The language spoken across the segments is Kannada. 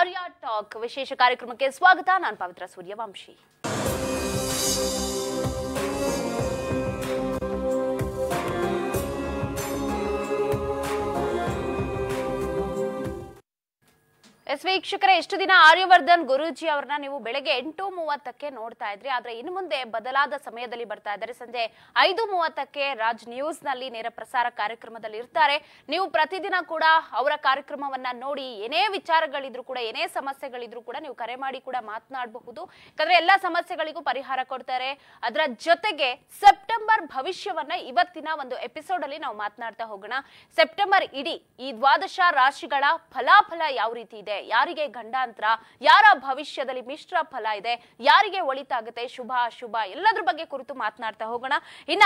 ಆರ್ಯ ಟಾಕ್ ವಿಶೇಷ ಕಾರ್ಯಕ್ರಮಕ್ಕೆ ಸ್ವಾಗತ ನಾನು ಪವಿತ್ರ ಸೂರ್ಯವಂಶಿ ಎಸ್ ವೀಕ್ಷಕರೇ ಎಷ್ಟು ದಿನ ಆರ್ಯವರ್ಧನ್ ಗುರೂಜಿ ಅವರನ್ನ ನೀವು ಬೆಳಗ್ಗೆ ಎಂಟು ಮೂವತ್ತಕ್ಕೆ ನೋಡ್ತಾ ಇದ್ರಿ ಆದ್ರೆ ಇನ್ನು ಮುಂದೆ ಬದಲಾದ ಸಮಯದಲ್ಲಿ ಬರ್ತಾ ಇದ್ದಾರೆ ಸಂಜೆ ಐದು ಮೂವತ್ತಕ್ಕೆ ರಾಜ್ ನ್ಯೂಸ್ ನಲ್ಲಿ ನೇರ ಪ್ರಸಾರ ಕಾರ್ಯಕ್ರಮದಲ್ಲಿ ಇರ್ತಾರೆ ನೀವು ಪ್ರತಿದಿನ ಕೂಡ ಅವರ ಕಾರ್ಯಕ್ರಮವನ್ನ ನೋಡಿ ಏನೇ ವಿಚಾರಗಳಿದ್ರು ಕೂಡ ಏನೇ ಸಮಸ್ಯೆಗಳಿದ್ರು ಕೂಡ ನೀವು ಕರೆ ಮಾಡಿ ಕೂಡ ಮಾತನಾಡಬಹುದು ಯಾಕಂದ್ರೆ ಎಲ್ಲಾ ಸಮಸ್ಯೆಗಳಿಗೂ ಪರಿಹಾರ ಕೊಡ್ತಾರೆ ಅದರ ಜೊತೆಗೆ ಸೆಪ್ಟೆಂಬರ್ ಭವಿಷ್ಯವನ್ನ ಇವತ್ತಿನ ಒಂದು ಎಪಿಸೋಡ್ ಅಲ್ಲಿ ನಾವು ಮಾತನಾಡ್ತಾ ಹೋಗೋಣ ಸೆಪ್ಟೆಂಬರ್ ಇಡೀ ಈ ದ್ವಾದಶ ರಾಶಿಗಳ ಫಲಾಫಲ ಯಾವ ರೀತಿ ಇದೆ ಯಾರಿಗೆ ಗಂಡಾಂತರ ಯಾರ ಭವಿಷ್ಯದಲ್ಲಿ ಮಿಶ್ರ ಫಲ ಇದೆ ಯಾರಿಗೆ ಒಳಿತಾಗುತ್ತೆ ಶುಭ ಅಶುಭ ಎಲ್ಲದ್ರ ಬಗ್ಗೆ ಕುರಿತು ಮಾತನಾಡ್ತಾ ಹೋಗೋಣ ಇನ್ನ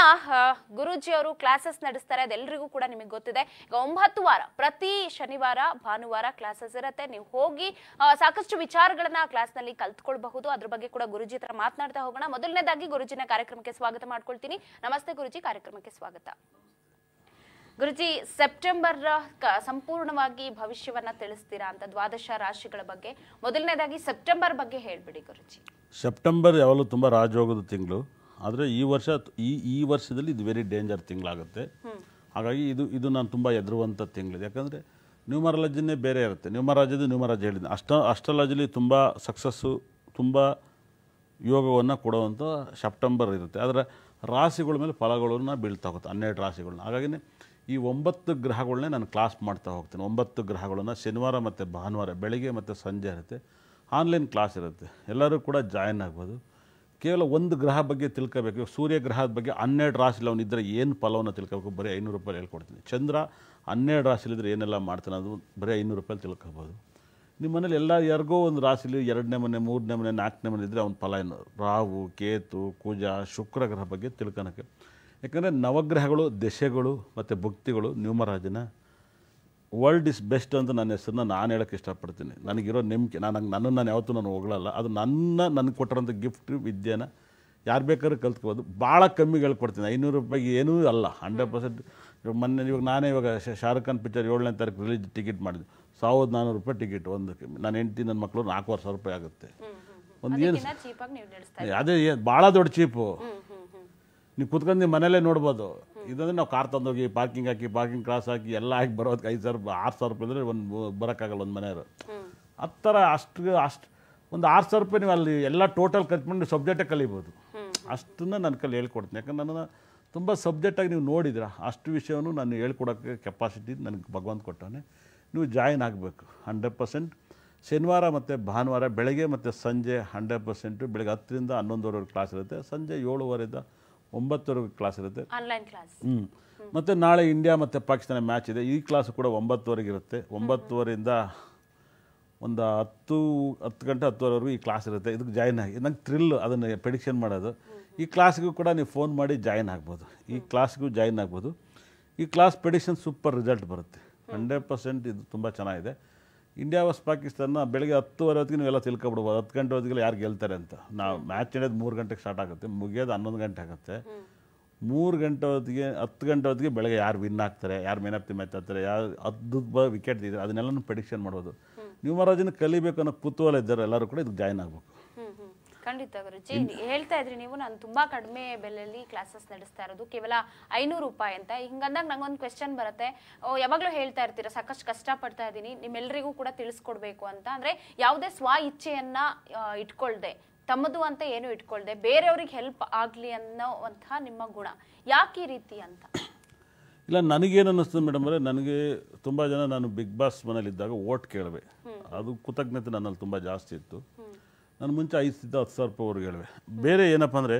ಗುರುಜಿ ಅವರು ಕ್ಲಾಸಸ್ ನಡೆಸ್ತಾರೆ ಅದೆಲ್ಲರಿಗೂ ಕೂಡ ನಿಮಗೆ ಗೊತ್ತಿದೆ ಈಗ ಒಂಬತ್ತು ವಾರ ಪ್ರತಿ ಶನಿವಾರ ಭಾನುವಾರ ಕ್ಲಾಸಸ್ ಇರುತ್ತೆ ನೀವು ಹೋಗಿ ಸಾಕಷ್ಟು ವಿಚಾರಗಳನ್ನ ಕ್ಲಾಸ್ ನಲ್ಲಿ ಕಲ್ತ್ಕೊಳ್ಬಹುದು ಅದ್ರ ಬಗ್ಗೆ ಕೂಡ ಗುರುಜಿ ಹತ್ರ ಮಾತನಾಡ್ತಾ ಹೋಗೋಣ ಮೊದಲನೇದಾಗಿ ಗುರುಜಿನ ಕಾರ್ಯಕ್ರಮಕ್ಕೆ ಸ್ವಾಗತ ಮಾಡ್ಕೊಳ್ತೀನಿ ನಮಸ್ತೆ ಗುರುಜಿ ಕಾರ್ಯಕ್ರಮಕ್ಕೆ ಸ್ವಾಗತ ಗುರುಜಿ ಸೆಪ್ಟೆಂಬರ್ ಸಂಪೂರ್ಣವಾಗಿ ಭವಿಷ್ಯವನ್ನ ತಿಳಿಸ್ತೀರಾ ಅಂತ ದ್ವಾದಶ ರಾಶಿಗಳ ಬಗ್ಗೆ ಮೊದಲನೇದಾಗಿ ಸೆಪ್ಟೆಂಬರ್ ಬಗ್ಗೆ ಹೇಳ್ಬಿಡಿ ಗುರುಜಿ ಸೆಪ್ಟೆಂಬರ್ ಯಾವಾಗಲೂ ತುಂಬಾ ರಾಜೋಗದ ತಿಂಗಳು ಆದ್ರೆ ಈ ವರ್ಷ ಈ ಈ ವರ್ಷದಲ್ಲಿ ಇದು ವೆರಿ ಡೇಂಜರ್ ತಿಂಗಳಾಗುತ್ತೆ ಹಾಗಾಗಿ ಇದು ಇದು ನಾನು ತುಂಬಾ ಎದುರುವಂತ ತಿಂಗಳು ಯಾಕಂದ್ರೆ ನ್ಯೂಮರಾಲಜಿನೇ ಬೇರೆ ಇರುತ್ತೆ ನ್ಯೂಮರಾಜದ ನ್ಯೂಮರಾಜ್ ಹೇಳಿದ್ದೆ ಅಷ್ಟ ಅಸ್ಟ್ರಾಲಜಿಲಿ ತುಂಬ ಸಕ್ಸಸ್ಸು ತುಂಬ ಯೋಗವನ್ನು ಕೊಡುವಂಥ ಸೆಪ್ಟೆಂಬರ್ ಇರುತ್ತೆ ಆದರೆ ರಾಶಿಗಳ ಮೇಲೆ ಫಲಗಳನ್ನು ಬೀಳ್ತಾ ಹೋಗುತ್ತೆ ಹನ್ನೆರಡು ರಾಶಿಗಳನ್ನ ಹಾಗಾಗಿನೇ ಈ ಒಂಬತ್ತು ಗ್ರಹಗಳನ್ನೇ ನಾನು ಕ್ಲಾಸ್ ಮಾಡ್ತಾ ಹೋಗ್ತೀನಿ ಒಂಬತ್ತು ಗ್ರಹಗಳನ್ನು ಶನಿವಾರ ಮತ್ತು ಭಾನುವಾರ ಬೆಳಗ್ಗೆ ಮತ್ತು ಸಂಜೆ ಇರುತ್ತೆ ಆನ್ಲೈನ್ ಕ್ಲಾಸ್ ಇರುತ್ತೆ ಎಲ್ಲರೂ ಕೂಡ ಜಾಯಿನ್ ಆಗ್ಬೋದು ಕೇವಲ ಒಂದು ಗ್ರಹ ಬಗ್ಗೆ ತಿಳ್ಕೋಬೇಕು ಸೂರ್ಯ ಗ್ರಹದ ಬಗ್ಗೆ ಹನ್ನೆರಡು ರಾಶಿಲಿ ಅವನಿದ್ದರೆ ಏನು ಫಲವನ್ನು ತಿಳ್ಕೋಬೇಕು ಬರೀ ಐನೂರು ರೂಪಾಯಿ ಹೇಳ್ಕೊಡ್ತೀನಿ ಚಂದ್ರ ಹನ್ನೆರಡು ರಾಶಿಲಿದ್ರೆ ಏನೆಲ್ಲ ಮಾಡ್ತಾನೆ ಅದು ಬರೀ ಐನೂರು ರೂಪಾಯಿ ತಿಳ್ಕೊಬೋದು ನಿಮ್ಮ ಮನೇಲಿ ಎಲ್ಲ ಯಾರಿಗೋ ಒಂದು ರಾಶಿಲಿ ಎರಡನೇ ಮನೆ ಮೂರನೇ ಮನೆ ನಾಲ್ಕನೇ ಮನೆ ಇದ್ದರೆ ಅವ್ನ ಫಲ ಏನು ರಾಹು ಕೇತು ಕುಜ ಶುಕ್ರ ಗ್ರಹ ಬಗ್ಗೆ ತಿಳ್ಕೊಳಕ್ಕೆ ಯಾಕಂದರೆ ನವಗ್ರಹಗಳು ದಶೆಗಳು ಮತ್ತು ಭಕ್ತಿಗಳು ನ್ಯೂಮರಾಜನ ವರ್ಲ್ಡ್ ಇಸ್ ಬೆಸ್ಟ್ ಅಂತ ನನ್ನ ಹೆಸರನ್ನ ನಾನು ಹೇಳೋಕ್ಕೆ ಇಷ್ಟಪಡ್ತೀನಿ ನನಗಿರೋ ನಂಬಿಕೆ ನಾನು ನಂಗೆ ನನ್ನನ್ನು ನಾನು ಯಾವತ್ತೂ ನಾನು ಹೋಗಲಲ್ಲ ಅದು ನನ್ನ ನನಗೆ ಕೊಟ್ಟಿರೋಂಥ ಗಿಫ್ಟ್ ವಿದ್ಯೆನ ಯಾರು ಬೇಕಾದ್ರೂ ಕಲ್ತ್ಕೋಬೋದು ಭಾಳ ಕಮ್ಮಿಗೆ ಹೇಳ್ಕೊಡ್ತೀನಿ ಐನೂರು ರೂಪಾಯಿಗೆ ಏನೂ ಅಲ್ಲ ಹಂಡ್ರೆಡ್ ಪರ್ಸೆಂಟ್ ಇವಾಗ ಮೊನ್ನೆ ಇವಾಗ ನಾನೇ ಇವಾಗ ಶಾರುಖ್ ಖಾನ್ ಪಿಕ್ಚರ್ ಏಳನೇ ತಾರೀಕು ರಿಲೀಸ್ ಟಿಕೆಟ್ ಮಾಡಿದ್ವಿ ಸಾವಿರದ ನಾನ್ನೂರು ರೂಪಾಯಿ ಟಿಕೆಟ್ ಒಂದು ನಾನು ಹೆಂಡತಿ ನನ್ನ ಮಕ್ಕಳು ನಾಲ್ಕೂವರೆ ಸಾವಿರ ರೂಪಾಯಿ ಆಗುತ್ತೆ ಒಂದು ಏನು ಅದೇ ಭಾಳ ದೊಡ್ಡ ಚೀಪು ನೀವು ಕುತ್ಕೊಂಡು ನೀವು ಮನೇಲೆ ನೋಡ್ಬೋದು ಇದಂದ್ರೆ ನಾವು ಕಾರ್ ತಂದೋಗಿ ಪಾರ್ಕಿಂಗ್ ಹಾಕಿ ಪಾರ್ಕಿಂಗ್ ಕ್ರಾಸ್ ಹಾಕಿ ಎಲ್ಲ ಹಾಕಿ ಬರೋದಕ್ಕೆ ಐದು ಸಾವಿರ ಆರು ಸಾವಿರ ರೂಪಾಯಿ ಅಂದರೆ ಒಂದು ಬರೋಕ್ಕಾಗಲ್ಲ ಒಂದು ಮನೆಯವರು ಆ ಥರ ಅಷ್ಟು ಅಷ್ಟು ಒಂದು ಆರು ಸಾವಿರ ರೂಪಾಯಿ ನೀವು ಅಲ್ಲಿ ಎಲ್ಲ ಟೋಟಲ್ ಖರ್ಚು ಮಾಡಿ ಸಬ್ಜೆಕ್ಟೇ ಕಲಿಬೋದು ಅಷ್ಟನ್ನು ನನ್ನ ಕಲ್ಲಿ ಹೇಳ್ಕೊಡ್ತೀನಿ ಯಾಕಂದ್ರೆ ನನ್ನ ತುಂಬ ಸಬ್ಜೆಕ್ಟಾಗಿ ನೀವು ನೋಡಿದ್ರ ಅಷ್ಟು ವಿಷಯವೂ ನಾನು ಹೇಳ್ಕೊಡೋಕ್ಕೆ ಕೆಪಾಸಿಟಿ ನನಗೆ ಭಗವಂತ ಕೊಟ್ಟವನೇ ನೀವು ಜಾಯಿನ್ ಆಗಬೇಕು ಹಂಡ್ರೆಡ್ ಪರ್ಸೆಂಟ್ ಶನಿವಾರ ಮತ್ತು ಭಾನುವಾರ ಬೆಳಗ್ಗೆ ಮತ್ತು ಸಂಜೆ ಹಂಡ್ರೆಡ್ ಪರ್ಸೆಂಟು ಬೆಳಗ್ಗೆ ಹತ್ತರಿಂದ ಹನ್ನೊಂದುವರೆವರೆಗೆ ಕ್ಲಾಸ್ ಇರುತ್ತೆ ಸಂಜೆ ಏಳುವರೆಯಿಂದ ಒಂಬತ್ತುವರೆಗೆ ಕ್ಲಾಸ್ ಇರುತ್ತೆ ಆನ್ಲೈನ್ ಕ್ಲಾಸ್ ಹ್ಞೂ ಮತ್ತು ನಾಳೆ ಇಂಡಿಯಾ ಮತ್ತು ಪಾಕಿಸ್ತಾನ ಮ್ಯಾಚ್ ಇದೆ ಈ ಕ್ಲಾಸ್ ಕೂಡ ಒಂಬತ್ತುವರೆಗೆ ಇರುತ್ತೆ ಒಂಬತ್ತುವರೆಯಿಂದ ಒಂದು ಹತ್ತು ಹತ್ತು ಗಂಟೆ ಹತ್ತುವರೆವರೆಗೂ ಈ ಕ್ಲಾಸ್ ಇರುತ್ತೆ ಇದಕ್ಕೆ ಜಾಯ್ನ್ ಆಗಿ ನಂಗೆ ಥ್ರಿಲ್ ಅದನ್ನು ಪ್ರಿಡಿಕ್ಷನ್ ಮಾಡೋದು ಈ ಕ್ಲಾಸ್ಗೂ ಕೂಡ ನೀವು ಫೋನ್ ಮಾಡಿ ಜಾಯ್ನ್ ಆಗ್ಬೋದು ಈ ಕ್ಲಾಸ್ಗೂ ಜಾಯ್ನ್ ಆಗ್ಬೋದು ಈ ಕ್ಲಾಸ್ ಪ್ರಿಡಿಕ್ಷನ್ ಸೂಪರ್ ರಿಸಲ್ಟ್ ಬರುತ್ತೆ ಹಂಡ್ರೆಡ್ ಪರ್ಸೆಂಟ್ ಇದು ತುಂಬ ಚೆನ್ನಾಗಿದೆ ಇಂಡಿಯಾ ವರ್ಸ್ ಪಾಕಿಸ್ತಾನ ಬೆಳಗ್ಗೆ ಹತ್ತುವರೆ ಹೊತ್ತಿಗೆ ನೀವೆಲ್ಲ ತಿಳ್ಕೊಬಿಡ್ಬೋದು ಹತ್ತು ಗಂಟೆ ಹೊತ್ತಿಗೆ ಯಾರು ಗೆಲ್ತಾರೆ ಅಂತ ನಾವು ಮ್ಯಾಚ್ ನಡೆಯೋದು ಮೂರು ಗಂಟೆಗೆ ಸ್ಟಾರ್ಟ್ ಆಗುತ್ತೆ ಮುಗಿಯೋದು ಹನ್ನೊಂದು ಗಂಟೆ ಆಗುತ್ತೆ ಮೂರು ಗಂಟೆ ಹೊತ್ತಿಗೆ ಹತ್ತು ಗಂಟೆ ಹೊತ್ತಿಗೆ ಬೆಳಗ್ಗೆ ಯಾರು ವಿನ್ ಆಗ್ತಾರೆ ಯಾರು ಮೇನ್ ಆಫ್ ದಿ ಮ್ಯಾಚ್ ಆಗ್ತಾರೆ ಯಾರು ಅದ್ಭುತ ವಿಕೆಟ್ ಇದ್ದಾರೆ ಅದನ್ನೆಲ್ಲನೂ ಪ್ರೆಡಿಕ್ಷನ್ ಮಾಡೋದು ಮಹಾರಾಜನ ಕಲಿಬೇಕು ಅನ್ನೋ ಕುತೂಹಲ ಇದ್ದಾರೆ ಎಲ್ಲರೂ ಕೂಡ ಇದಕ್ಕೆ ಜಾಯ್ನ್ ಆಗಬೇಕು ಖಂಡಿತ ಗುರುಜಿ ಹೇಳ್ತಾ ಇದ್ರಿ ನೀವು ನಾನು ತುಂಬಾ ಕಡಿಮೆ ಬೆಲೆಯಲ್ಲಿ ಕ್ಲಾಸಸ್ ನಡೆಸ್ತಾ ಇರೋದು ಕೇವಲ ಐನೂರು ರೂಪಾಯಿ ಅಂತ ಹಿಂಗಂದಾಗ ನಂಗೊಂದು ಕ್ವೆಶನ್ ಬರುತ್ತೆ ಯಾವಾಗಲೂ ಹೇಳ್ತಾ ಇರ್ತೀರಾ ಸಾಕಷ್ಟು ಕಷ್ಟ ಪಡ್ತಾ ಇದ್ದೀನಿ ನಿಮ್ಮೆಲ್ಲರಿಗೂ ಕೂಡ ತಿಳಿಸ್ಕೊಡ್ಬೇಕು ಅಂತ ಅಂದ್ರೆ ಯಾವುದೇ ಸ್ವ ಇಚ್ಛೆಯನ್ನ ಇಟ್ಕೊಳ್ದೆ ತಮ್ಮದು ಅಂತ ಏನು ಇಟ್ಕೊಳ್ದೆ ಬೇರೆಯವ್ರಿಗೆ ಹೆಲ್ಪ್ ಆಗ್ಲಿ ಅನ್ನೋವಂತಹ ನಿಮ್ಮ ಗುಣ ಯಾಕೆ ಈ ರೀತಿ ಅಂತ ಇಲ್ಲ ನನಗೇನು ಅನ್ನಿಸ್ತದೆ ಮೇಡಮ್ ಅವರೇ ನನಗೆ ತುಂಬ ಜನ ನಾನು ಬಿಗ್ ಬಾಸ್ ಮನೇಲಿದ್ದಾಗ ಓಟ್ ಕೇಳಬೇಕು ಅದು ಕೃತಜ್ಞತೆ ನನ್ನಲ್ಲಿ ತುಂಬ ಜಾಸ್ತಿ ಇತ್ತು ನಾನು ಮುಂಚೆ ಐದು ಸಿದ್ಧ ಹತ್ತು ಸಾವಿರ ಅವ್ರಿಗೆ ಹೇಳಿವೆ ಬೇರೆ ಏನಪ್ಪ ಅಂದರೆ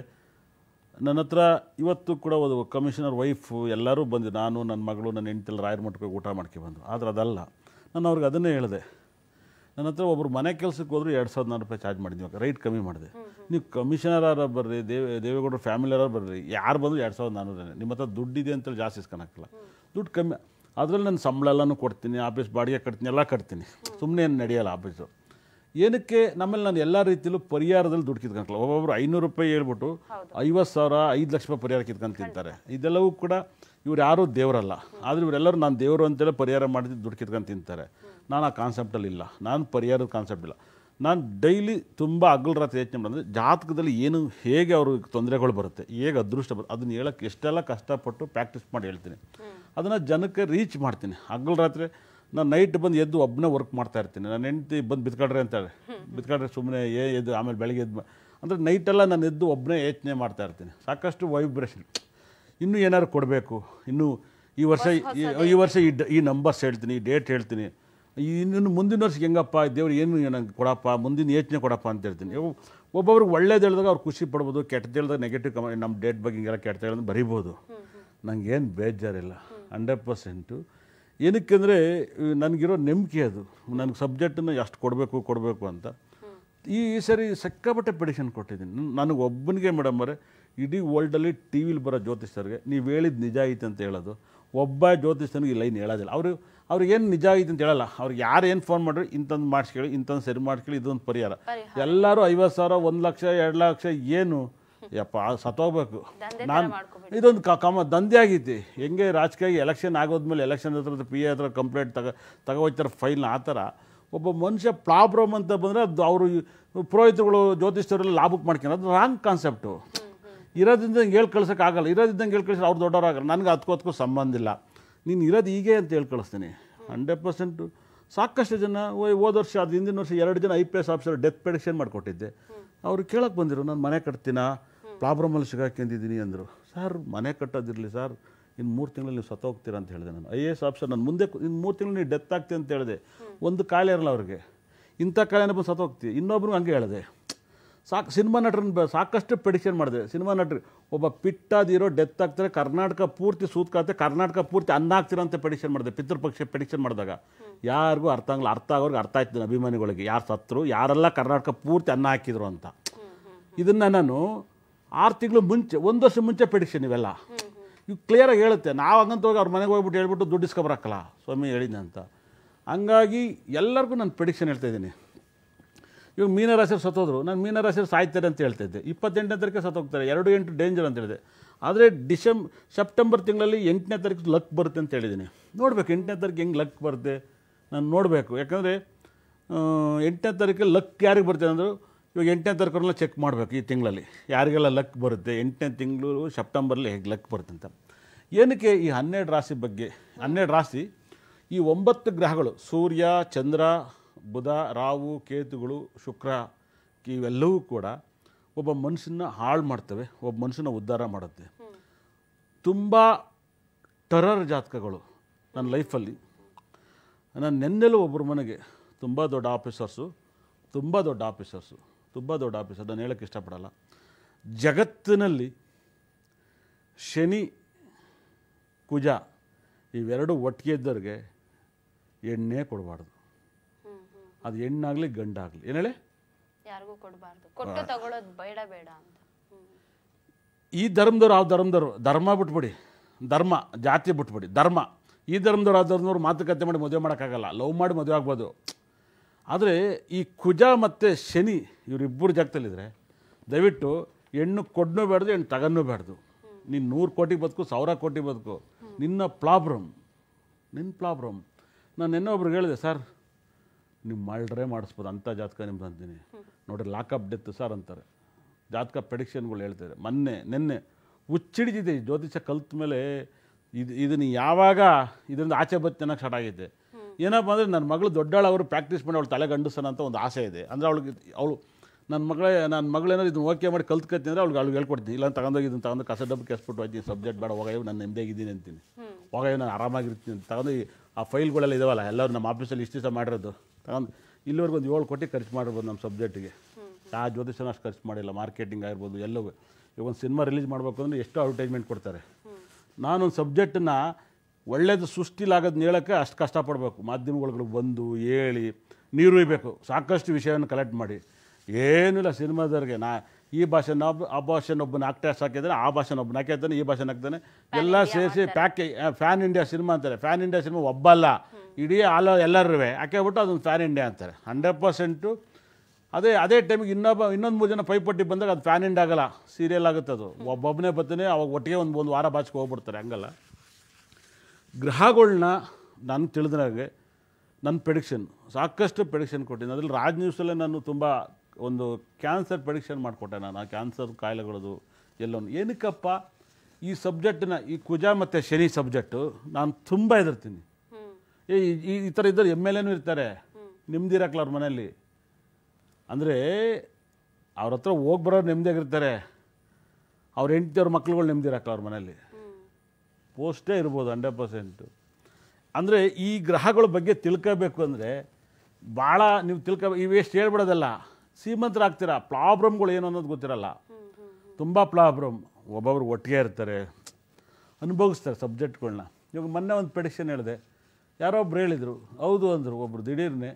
ನನ್ನ ಹತ್ರ ಇವತ್ತು ಕೂಡ ಒಂದು ಕಮಿಷನರ್ ವೈಫು ಎಲ್ಲರೂ ಬಂದು ನಾನು ನನ್ನ ಮಗಳು ನನ್ನ ಹೆಂಡತಿಲ್ಲ ರಾಯರ ಮಠಕ್ಕೆ ಊಟ ಮಾಡ್ಕೆ ಬಂದು ಆದರೆ ಅದಲ್ಲ ನಾನು ಅವ್ರಿಗೆ ಅದನ್ನೇ ಹೇಳಿದೆ ನನ್ನ ಹತ್ರ ಒಬ್ಬರು ಮನೆ ಕೆಲಸಕ್ಕೆ ಹೋದ್ರು ಎರಡು ಸಾವಿರದ ನಾಲ್ಕು ರೂಪಾಯಿ ಚಾರ್ಜ್ ಮಾಡಿದ್ವಿ ಇವಾಗ ರೈಟ್ ಕಮ್ಮಿ ಮಾಡಿದೆ ನೀವು ಕಮಿಷನರ್ ಬರ್ರಿ ದೇವ ದೇವೇಗೌಡರು ಫ್ಯಾಮಿಲಿ ಬರ್ರಿ ಯಾರು ಬಂದರು ಎರಡು ಸಾವಿರದ ನಾನ್ನೂರೇ ನಿಮ್ಮ ಹತ್ರ ದುಡ್ಡಿದೆ ಅಂತೇಳಿ ಜಾಸ್ತಿ ಇಸ್ಕೊಳಕ್ಕಿಲ್ಲ ದುಡ್ಡು ಕಮ್ಮಿ ಅದರಲ್ಲಿ ನಾನು ಸಂಬಳ ಎಲ್ಲನೂ ಕೊಡ್ತೀನಿ ಆಫೀಸ್ ಬಾಡಿಗೆ ಕಟ್ತೀನಿ ಎಲ್ಲ ಕಟ್ತೀನಿ ಸುಮ್ಮನೆ ಏನು ನಡೆಯಲ್ಲ ಆಫೀಸು ಏನಕ್ಕೆ ನಮ್ಮಲ್ಲಿ ನಾನು ಎಲ್ಲ ರೀತಿಯಲ್ಲೂ ಪರಿಹಾರದಲ್ಲಿ ದುಡ್ಡು ಕಿತ್ಕೊಂಡಲ್ಲ ಒಬ್ಬೊಬ್ರು ಐನೂರು ರೂಪಾಯಿ ಹೇಳ್ಬಿಟ್ಟು ಐವತ್ತು ಸಾವಿರ ಐದು ಲಕ್ಷ ರೂಪಾಯಿ ಪರಿಹಾರ ಕಿತ್ಕೊಂಡು ತಿಂತಾರೆ ಇದೆಲ್ಲವೂ ಕೂಡ ಇವ್ರು ಯಾರೂ ದೇವರಲ್ಲ ಆದರೆ ಇವರೆಲ್ಲರೂ ನಾನು ದೇವರು ಅಂತೇಳಿ ಪರಿಹಾರ ಮಾಡಿದ್ದು ದುಡ್ಡು ಕಿತ್ಕೊಂಡು ತಿಂತಾರೆ ನಾನು ಆ ಕಾನ್ಸೆಪ್ಟಲ್ಲಿ ಇಲ್ಲ ನಾನು ಪರಿಹಾರದ ಕಾನ್ಸೆಪ್ಟ್ ಇಲ್ಲ ನಾನು ಡೈಲಿ ತುಂಬ ಹಗಲು ರಾತ್ರಿ ಯೋಚನೆ ಮಾಡಿದ್ರೆ ಜಾತಕದಲ್ಲಿ ಏನು ಹೇಗೆ ಅವ್ರಿಗೆ ತೊಂದರೆಗಳು ಬರುತ್ತೆ ಹೇಗೆ ಅದೃಷ್ಟ ಬರುತ್ತೆ ಅದನ್ನು ಹೇಳೋಕ್ಕೆ ಎಷ್ಟೆಲ್ಲ ಕಷ್ಟಪಟ್ಟು ಪ್ರಾಕ್ಟೀಸ್ ಮಾಡಿ ಹೇಳ್ತೀನಿ ಅದನ್ನು ಜನಕ್ಕೆ ರೀಚ್ ಮಾಡ್ತೀನಿ ಹಗಲು ರಾತ್ರಿ ನಾನು ನೈಟ್ ಬಂದು ಎದ್ದು ಒಬ್ಬನೇ ವರ್ಕ್ ಮಾಡ್ತಾ ಇರ್ತೀನಿ ನಾನು ಹೆಂಡತಿ ಬಂದು ಬಿತ್ಕೊಂಡ್ರೆ ಅಂತಾರೆ ಬಿತ್ಕೊಡ್ರೆ ಸುಮ್ಮನೆ ಏ ಎದ್ದು ಆಮೇಲೆ ಬೆಳಗ್ಗೆ ಎದ್ದು ಅಂದರೆ ನೈಟೆಲ್ಲ ನಾನು ಎದ್ದು ಒಬ್ಬನೇ ಯೋಚನೆ ಮಾಡ್ತಾ ಇರ್ತೀನಿ ಸಾಕಷ್ಟು ವೈಬ್ರೇಷನ್ ಇನ್ನೂ ಏನಾದ್ರು ಕೊಡಬೇಕು ಇನ್ನೂ ಈ ವರ್ಷ ಈ ವರ್ಷ ಈ ಈ ನಂಬರ್ಸ್ ಹೇಳ್ತೀನಿ ಈ ಡೇಟ್ ಹೇಳ್ತೀನಿ ಇನ್ನು ಮುಂದಿನ ವರ್ಷ ಹೆಂಗಪ್ಪ ದೇವ್ರು ಏನು ನನಗೆ ಕೊಡಪ್ಪ ಮುಂದಿನ ಯೋಚನೆ ಕೊಡಪ್ಪ ಅಂತ ಹೇಳ್ತೀನಿ ಒಬ್ಬೊಬ್ರಿಗೆ ಒಳ್ಳೇದು ಹೇಳಿದಾಗ ಅವ್ರು ಖುಷಿ ಪಡ್ಬೋದು ಕೆಟ್ಟದ್ದು ಹೇಳಿದಾಗ ನೆಗೆಟಿವ್ ಕಮ ನಮ್ಮ ಡೇಟ್ ಬಗ್ಗೆ ಹಿಂಗೆಲ್ಲ ಕೆಟ್ಟದ್ದು ಹೇಳೋದು ಬರಿಬೋದು ನನಗೇನು ಬೇಜಾರಿಲ್ಲ ಹಂಡ್ರೆಡ್ ಪರ್ಸೆಂಟು ಏನಕ್ಕೆಂದರೆ ನನಗಿರೋ ನಂಬಿಕೆ ಅದು ನನಗೆ ಸಬ್ಜೆಕ್ಟನ್ನು ಎಷ್ಟು ಕೊಡಬೇಕು ಕೊಡಬೇಕು ಅಂತ ಈ ಸರಿ ಸಕ್ಕಾಪಟ್ಟೆ ಪಿಟಿಷನ್ ಕೊಟ್ಟಿದ್ದೀನಿ ನನಗೆ ಒಬ್ಬನಿಗೆ ಮೇಡಮ್ ಅವರೇ ಇಡೀ ವರ್ಲ್ಡಲ್ಲಿ ಟಿ ವಿಲಿ ಬರೋ ಜ್ಯೋತಿಷ್ಯರಿಗೆ ನೀವು ಹೇಳಿದ ನಿಜ ಐತೆ ಅಂತ ಹೇಳೋದು ಒಬ್ಬ ಜ್ಯೋತಿಷ್ಯನಿಗೆ ಈ ಲೈನ್ ಹೇಳೋದಿಲ್ಲ ಅವರು ಅವ್ರಿಗೇನು ನಿಜ ಐತೆ ಅಂತ ಹೇಳಲ್ಲ ಅವ್ರಿಗೆ ಯಾರು ಏನು ಫೋನ್ ಮಾಡ್ರಿ ಇಂಥದ್ದು ಮಾಡಿಸ್ಕೇಳಿ ಇಂಥದ್ದು ಸರಿ ಮಾಡಿಸ್ಕೇಳಿ ಇದೊಂದು ಪರಿಹಾರ ಎಲ್ಲರೂ ಐವತ್ತು ಸಾವಿರ ಒಂದು ಲಕ್ಷ ಎರಡು ಲಕ್ಷ ಏನು ಯಪ್ಪ ಸತ್ತೋಗ್ಬೇಕು ನಾನು ಇದೊಂದು ಕಮ ದಂಧೆ ಆಗೈತಿ ಹೆಂಗೆ ರಾಜಕೀಯ ಎಲೆಕ್ಷನ್ ಆಗೋದ್ಮೇಲೆ ಎಲೆಕ್ಷನ್ ಹತ್ರ ಪಿ ಎ ಹತ್ರ ಕಂಪ್ಲೇಂಟ್ ತಗ ತಗೋಯ್ತಾರೆ ಫೈಲ್ನ ಆ ಥರ ಒಬ್ಬ ಮನುಷ್ಯ ಪ್ರಾಬ್ಲಮ್ ಅಂತ ಬಂದರೆ ಅದು ಅವರು ಪುರೋಹಿತಗಳು ಜ್ಯೋತಿಷ್ಠರೆಲ್ಲ ಲಾಭಕ್ಕೆ ಮಾಡ್ಕೊಂಡು ಅದು ರಾಂಗ್ ಕಾನ್ಸೆಪ್ಟು ಇರೋದ್ರಿಂದ ಹೇಳಿ ಕಳ್ಸೋಕ್ಕಾಗಲ್ಲ ಇರೋದಿದ್ದಂಗೆ ಹೇಳಿ ಕಳಿಸಿದ್ರೆ ಅವ್ರು ದೊಡ್ಡವರಾಗಲ್ಲ ನನಗೆ ಅದಕ್ಕೂ ಅದಕ್ಕೂ ಸಂಬಂಧ ಇಲ್ಲ ನೀನು ಇರೋದು ಹೀಗೆ ಅಂತ ಹೇಳಿ ಕಳಿಸ್ತೀನಿ ಹಂಡ್ರೆಡ್ ಪರ್ಸೆಂಟು ಸಾಕಷ್ಟು ಜನ ಹೋದ ವರ್ಷ ಅದು ಹಿಂದಿನ ವರ್ಷ ಎರಡು ಜನ I P S officer death prediction ಮಾಡಿಕೊಟ್ಟಿದ್ದೆ ಅವ್ರು ಕೇಳೋಕ್ಕೆ ಬಂದಿರು ನಾನು ಮನೆ ಕಟ್ತೀನ ಪ್ರಾಬ್ಲಮಲ್ಲಿ ಸಿಗಾಕೊಂಡಿದ್ದೀನಿ ಅಂದರು ಸರ್ ಮನೆ ಕಟ್ಟೋದಿರಲಿ ಸರ್ ಇನ್ನು ಮೂರು ತಿಂಗಳಲ್ಲಿ ನೀವು ಸತ್ತೋಗ್ತೀರಾ ಅಂತ ಹೇಳಿದೆ ನಾನು ಐ ಎ ಎಸ್ ಆಫೀಸರ್ ನಾನು ಮುಂದೆ ಇನ್ನು ಮೂರು ತಿಂಗಳು ನೀವು ಡೆತ್ ಆಗ್ತೀನಿ ಅಂತ ಹೇಳಿದೆ ಒಂದು ಕಾಯಿಲೆ ಇರಲ್ಲ ಅವ್ರಿಗೆ ಇಂಥ ಕಾಯಿಲೆನ ಬಂದು ಸತ್ತೋಗ್ತೀವಿ ಇನ್ನೊಬ್ರು ಹಂಗೆ ಹೇಳಿದೆ ಸಾಕು ಸಿನಿಮಾ ನಟರನ್ನ ಸಾಕಷ್ಟು ಪ್ರೆಡಿಕ್ಷನ್ ಮಾಡಿದೆ ಸಿನಿಮಾ ನಟರು ಒಬ್ಬ ಪಿಟ್ಟಾದಿರೋ ಡೆತ್ ಆಗ್ತಾರೆ ಕರ್ನಾಟಕ ಪೂರ್ತಿ ಸೂತ್ಕಾತೆ ಕರ್ನಾಟಕ ಪೂರ್ತಿ ಅನ್ನ ಹಾಕ್ತೀರ ಅಂತ ಪ್ರೆಡಿಕ್ಷನ್ ಮಾಡಿದೆ ಪಿತೃಪಕ್ಷ ಪ್ರೆಡಿಕ್ಷನ್ ಮಾಡಿದಾಗ ಯಾರಿಗೂ ಅರ್ಥ ಆಗಲ್ಲ ಅರ್ಥ ಆಗೋರಿಗೆ ಅರ್ಥ ಆಯ್ತು ಅಭಿಮಾನಿಗಳಿಗೆ ಯಾರು ಸತ್ತರು ಯಾರೆಲ್ಲ ಕರ್ನಾಟಕ ಪೂರ್ತಿ ಅನ್ನ ಹಾಕಿದ್ರು ಅಂತ ಇದನ್ನು ನಾನು ಆರು ತಿಂಗಳು ಮುಂಚೆ ಒಂದು ವರ್ಷ ಮುಂಚೆ ಪ್ರಿಡಿಕ್ಷನ್ ಇವೆಲ್ಲ ಇವು ಕ್ಲಿಯರಾಗಿ ಹೇಳುತ್ತೆ ನಾವು ಹಂಗಂತ ಹೋಗಿ ಅವ್ರ ಮನೆಗೆ ಹೋಗ್ಬಿಟ್ಟು ಹೇಳ್ಬಿಟ್ಟು ದುಡ್ಡು ಇಸ್ಕೊಬರಕ್ಕಲ್ಲ ಸ್ವಾಮಿ ಹೇಳಿದ್ದೆ ಅಂತ ಹಂಗಾಗಿ ಎಲ್ಲರಿಗೂ ನಾನು ಪ್ರಿಡಿಕ್ಷನ್ ಹೇಳ್ತಾ ಇದ್ದೀನಿ ಇವಾಗ ಮೀನರಾಶಿಯರು ಸತ್ತೋದ್ರು ನಾನು ಮೀನರಾಶಿಯರು ಸಾಯ್ತಾರೆ ಅಂತ ಹೇಳ್ತಿದ್ದೆ ಇಪ್ಪತ್ತೆಂಟನೇ ತಾರೀಕು ಸತ್ತೋಗ್ತಾರೆ ಎರಡು ಎಂಟು ಡೇಂಜರ್ ಅಂತ ಹೇಳಿದೆ ಆದರೆ ಡಿಸೆಂಬ್ ಸೆಪ್ಟೆಂಬರ್ ತಿಂಗಳಲ್ಲಿ ಎಂಟನೇ ತಾರೀಕು ಲಕ್ ಬರುತ್ತೆ ಅಂತ ಹೇಳಿದ್ದೀನಿ ನೋಡಬೇಕು ಎಂಟನೇ ತಾರೀಕು ಹೆಂಗೆ ಲಕ್ ಬರುತ್ತೆ ನಾನು ನೋಡಬೇಕು ಯಾಕಂದರೆ ಎಂಟನೇ ತಾರೀಕು ಲಕ್ ಯಾರಿಗೆ ಬರ್ತದೆ ಅಂದರು ಇವಾಗ ಎಂಟನೇ ತರಕಾರಿ ಚೆಕ್ ಮಾಡಬೇಕು ಈ ತಿಂಗಳಲ್ಲಿ ಯಾರಿಗೆಲ್ಲ ಲಕ್ ಬರುತ್ತೆ ಎಂಟನೇ ತಿಂಗಳು ಸೆಪ್ಟೆಂಬರಲ್ಲಿ ಹೇಗೆ ಲಕ್ ಅಂತ ಏನಕ್ಕೆ ಈ ಹನ್ನೆರಡು ರಾಶಿ ಬಗ್ಗೆ ಹನ್ನೆರಡು ರಾಶಿ ಈ ಒಂಬತ್ತು ಗ್ರಹಗಳು ಸೂರ್ಯ ಚಂದ್ರ ಬುಧ ರಾಹು ಕೇತುಗಳು ಶುಕ್ರ ಇವೆಲ್ಲವೂ ಕೂಡ ಒಬ್ಬ ಮನುಷ್ಯನ ಹಾಳು ಮಾಡ್ತವೆ ಒಬ್ಬ ಮನುಷ್ಯನ ಉದ್ಧಾರ ಮಾಡುತ್ತೆ ತುಂಬ ಟರರ್ ಜಾತಕಗಳು ನನ್ನ ಲೈಫಲ್ಲಿ ನಾನು ನೆನ್ನೆಲ್ಲೂ ಒಬ್ಬರು ಮನೆಗೆ ತುಂಬ ದೊಡ್ಡ ಆಫೀಸರ್ಸು ತುಂಬ ದೊಡ್ಡ ಆಫೀಸರ್ಸು ತುಂಬ ದೊಡ್ಡ ಆಫೀಸ್ ಅದನ್ನು ಹೇಳೋಕ್ಕೆ ಇಷ್ಟಪಡಲ್ಲ ಜಗತ್ತಿನಲ್ಲಿ ಶನಿ ಕುಜ ಇವೆರಡು ಒಟ್ಟಿಗೆ ಇದ್ದವ್ರಿಗೆ ಎಣ್ಣೆ ಕೊಡಬಾರ್ದು ಅದು ಹೆಣ್ಣಾಗಲಿ ಗಂಡಾಗಲಿ ಏನು ಹೇಳಿ ಯಾರಿಗೂ ಕೊಡಬಾರ್ದು ತಗೊಳ್ಳೋದು ಬೇಡ ಬೇಡ ಈ ಧರ್ಮದವ್ರು ಆ ಧರ್ಮದವ್ರು ಧರ್ಮ ಬಿಟ್ಬಿಡಿ ಧರ್ಮ ಜಾತಿ ಬಿಟ್ಬಿಡಿ ಧರ್ಮ ಈ ಧರ್ಮದವ್ರು ಆ ಧರ್ಮದವ್ರು ಮಾತುಕತೆ ಮಾಡಿ ಮದುವೆ ಮಾಡೋಕ್ಕಾಗಲ್ಲ ಲವ್ ಮಾಡಿ ಮದುವೆ ಆಗ್ಬೋದು ಆದರೆ ಈ ಕುಜ ಮತ್ತು ಶನಿ ಇವರಿಬ್ಬರು ಜಗತ್ತಲ್ಲಿದ್ದರೆ ದಯವಿಟ್ಟು ಹೆಣ್ಣು ಕೊಡ್ನೂ ಬೇಡ್ದು ಹೆಣ್ಣು ತಗನ್ನೂ ಬೇಡ್ದು ನೀನು ನೂರು ಕೋಟಿ ಬದುಕು ಸಾವಿರ ಕೋಟಿ ಬದುಕು ನಿನ್ನ ಪ್ರಾಬ್ಲಮ್ ನಿನ್ನ ಪ್ರಾಬ್ಲಮ್ ನಾನು ನಿನ್ನೊಬ್ರಿಗೆ ಒಬ್ರಿಗೆ ಹೇಳಿದೆ ಸರ್ ನಿಮ್ಮ ಮಾಡ್ರೆ ಮಾಡಿಸ್ಬೋದು ಅಂಥ ಜಾತಕ ನಿಮ್ದು ಅಂತೀನಿ ನೋಡಿರಿ ಲಾಕಪ್ ಡೆತ್ ಸರ್ ಅಂತಾರೆ ಜಾತಕ ಪ್ರೆಡಿಕ್ಷನ್ಗಳು ಹೇಳ್ತಾರೆ ಮೊನ್ನೆ ನಿನ್ನೆ ಹುಚ್ಚಿಡಿದಿದೆ ಜ್ಯೋತಿಷ ಕಲ್ತ ಮೇಲೆ ಇದು ಇದನ್ನು ಯಾವಾಗ ಇದರಿಂದ ಆಚೆ ಬತ್ತಿನಾಗ ಸ್ಟಾರ್ಟ್ ಆಗೈತೆ ಏನಪ್ಪ ಅಂದರೆ ನನ್ನ ಮಗಳು ದೊಡ್ಡವಳು ಅವರು ಪ್ರಾಕ್ಟೀಸ್ ಮಾಡಿ ಅವಳು ತಲೆ ಗಂಡಸನ ಅಂತ ಒಂದು ಆಸೆ ಇದೆ ಅಂದರೆ ಅವಳಿಗೆ ಅವಳು ನನ್ನ ಮಗಳೇ ನನ್ನ ಮಗಳೇನಾದ್ರು ಇದನ್ನು ಓಕೆ ಮಾಡಿ ಕಲ್ತ್ಕೊತೀನಿ ಅಂದರೆ ಅವ್ಳಿಗೆ ಅವ್ಳಿಗೆ ಹೇಳ್ಕೊಡ್ತೀನಿ ಇಲ್ಲ ತಗೊಂಡೋಗಿ ಇದನ್ನು ತಗೊಂಡು ಕಸ ಡಬ್ಬಕ್ಕೆ ಕೆಸ್ಬಿಟ್ಟು ಹೋಗ್ತೀನಿ ಸಬ್ಜೆಕ್ಟ್ ಬೇಡ ಹೋಗಾಯೋ ನಾನು ಇದ್ದೀನಿ ಅಂತೀನಿ ಹೋಗಾಯೋ ನಾನು ಆರಾಮಾಗಿರ್ತೀನಿ ಅಂತ ತಗೊಂಡು ಆ ಫೈಲ್ಗಳೆಲ್ಲ ಇದಾವಲ್ಲ ಎಲ್ಲರೂ ನಮ್ಮ ಆಫೀಸಲ್ಲಿ ಇಷ್ಟು ದಿವಸ ಮಾಡಿರೋದು ತಗೊಂಡು ಇಲ್ಲಿವರೆಗೂ ಒಂದು ಏಳು ಕೋಟಿ ಖರ್ಚು ಮಾಡ್ಬೋದು ನಮ್ಮ ಸಬ್ಜೆಕ್ಟಿಗೆ ಯಾವ ಜ್ಯೋತಿಷನ ಅಷ್ಟು ಖರ್ಚು ಮಾಡಿಲ್ಲ ಮಾರ್ಕೆಟಿಂಗ್ ಆಗಿರ್ಬೋದು ಎಲ್ಲವೂ ಈಗ ಒಂದು ಸಿನಿಮಾ ರಿಲೀಸ್ ಮಾಡಬೇಕು ಅಂದರೆ ಎಷ್ಟು ಅಡ್ವರ್ಟೈಸ್ಮೆಂಟ್ ಕೊಡ್ತಾರೆ ನಾನೊಂದು ಸಬ್ಜೆಕ್ಟನ್ನು ಒಳ್ಳೇದು ಸೃಷ್ಟಿಲಾಗೋದು ಹೇಳೋಕ್ಕೆ ಅಷ್ಟು ಕಷ್ಟಪಡಬೇಕು ಮಾಧ್ಯಮಗಳು ಬಂದು ಹೇಳಿ ನೀರು ಇಬೇಕು ಸಾಕಷ್ಟು ವಿಷಯವನ್ನು ಕಲೆಕ್ಟ್ ಮಾಡಿ ಏನಿಲ್ಲ ಸಿನಿಮಾದವ್ರಿಗೆ ನಾ ಈ ಭಾಷೆನ ಒಬ್ಬ ಆ ಭಾಷೆನೊಬ್ಬನ ಆಕ್ಟ್ರೆಸ್ ಹಾಕಿದ್ದಾನೆ ಆ ಒಬ್ಬನ ಹಾಕಿದ್ದಾನೆ ಈ ಭಾಷೆನ ಹಾಕ್ತಾನೆ ಎಲ್ಲ ಸೇರಿಸಿ ಪ್ಯಾಕೆ ಫ್ಯಾನ್ ಇಂಡಿಯಾ ಸಿನಿಮಾ ಅಂತಾರೆ ಫ್ಯಾನ್ ಇಂಡಿಯಾ ಸಿನಿಮಾ ಒಬ್ಬಲ್ಲ ಇಡೀ ಆಲ ಎಲ್ಲರೂ ಹಾಕಿಬಿಟ್ಟು ಅದೊಂದು ಫ್ಯಾನ್ ಇಂಡಿಯಾ ಅಂತಾರೆ ಹಂಡ್ರೆಡ್ ಪರ್ಸೆಂಟು ಅದೇ ಅದೇ ಟೈಮಿಗೆ ಇನ್ನೊಬ್ಬ ಇನ್ನೊಂದು ಮೂರು ಜನ ಪೈಪೊಟ್ಟಿ ಬಂದಾಗ ಅದು ಫ್ಯಾನ್ ಇಂಡಿಯಾ ಆಗಲ್ಲ ಸೀರಿಯಲ್ ಆಗುತ್ತೆ ಅದು ಒಬ್ಬೊಬ್ಬನೇ ಬರ್ತಾನೆ ಅವಾಗ ಒಟ್ಟಿಗೆ ಒಂದು ಒಂದು ವಾರ ಬಾಚಿಗೆ ಹೋಗ್ಬಿಡ್ತಾರೆ ಹಂಗಲ್ಲ ಗ್ರಹಗಳನ್ನ ನಾನು ತಿಳಿದ್ರಾಗೆ ನನ್ನ ಪ್ರೆಡಿಕ್ಷನ್ ಸಾಕಷ್ಟು ಪ್ರೆಡಿಕ್ಷನ್ ಕೊಟ್ಟಿದ್ದೀನಿ ಅದರಲ್ಲಿ ರಾಜ್ ನ್ಯೂಸಲ್ಲೇ ನಾನು ತುಂಬ ಒಂದು ಕ್ಯಾನ್ಸರ್ ಪ್ರಿಡಿಕ್ಷನ್ ಮಾಡಿಕೊಟ್ಟೆ ನಾನು ಆ ಕ್ಯಾನ್ಸರ್ ಕಾಯಿಲೆಗಳದು ಎಲ್ಲವನ್ನು ಏನಕ್ಕಪ್ಪ ಈ ಸಬ್ಜೆಕ್ಟನ್ನ ಈ ಕುಜ ಮತ್ತು ಶನಿ ಸಬ್ಜೆಕ್ಟು ನಾನು ತುಂಬ ಹೆದರ್ತೀನಿ ಏ ಈ ಥರ ಇದ್ದರು ಎಮ್ ಎಲ್ ಎನೂ ಇರ್ತಾರೆ ನೆಮ್ಮದಿರಕ್ಲ ಅವ್ರ ಮನೆಯಲ್ಲಿ ಅಂದರೆ ಅವ್ರ ಹತ್ರ ಹೋಗಿ ಬರೋರು ನೆಮ್ಮದಿಯಾಗಿರ್ತಾರೆ ಅವ್ರ ಹೆಂಡತಿಯವ್ರ ಮಕ್ಳುಗಳು ನೆಮ್ಮದಿರಕ್ಲ ಅವ್ರ ಮನೆಯಲ್ಲಿ ಪೋಸ್ಟೇ ಇರ್ಬೋದು ಹಂಡ್ರೆಡ್ ಪರ್ಸೆಂಟು ಅಂದರೆ ಈ ಗ್ರಹಗಳ ಬಗ್ಗೆ ತಿಳ್ಕೋಬೇಕು ಅಂದರೆ ಭಾಳ ನೀವು ತಿಳ್ಕೊ ಇವೆಷ್ಟು ಹೇಳ್ಬಿಡೋದಲ್ಲ ಸೀಮಂತರಾಗ್ತೀರಾ ಪ್ರಾಬ್ಲಮ್ಗಳು ಏನು ಅನ್ನೋದು ಗೊತ್ತಿರಲ್ಲ ತುಂಬ ಪ್ರಾಬ್ಲಮ್ ಒಬ್ಬೊಬ್ರು ಒಟ್ಟಿಗೆ ಇರ್ತಾರೆ ಅನುಭವಿಸ್ತಾರೆ ಸಬ್ಜೆಕ್ಟ್ಗಳನ್ನ ಇವಾಗ ಮೊನ್ನೆ ಒಂದು ಪ್ರೆಡಿಕ್ಷನ್ ಹೇಳಿದೆ ಯಾರೋ ಒಬ್ರು ಹೇಳಿದರು ಹೌದು ಅಂದರು ಒಬ್ಬರು ದಿಢೀರ್ನೆ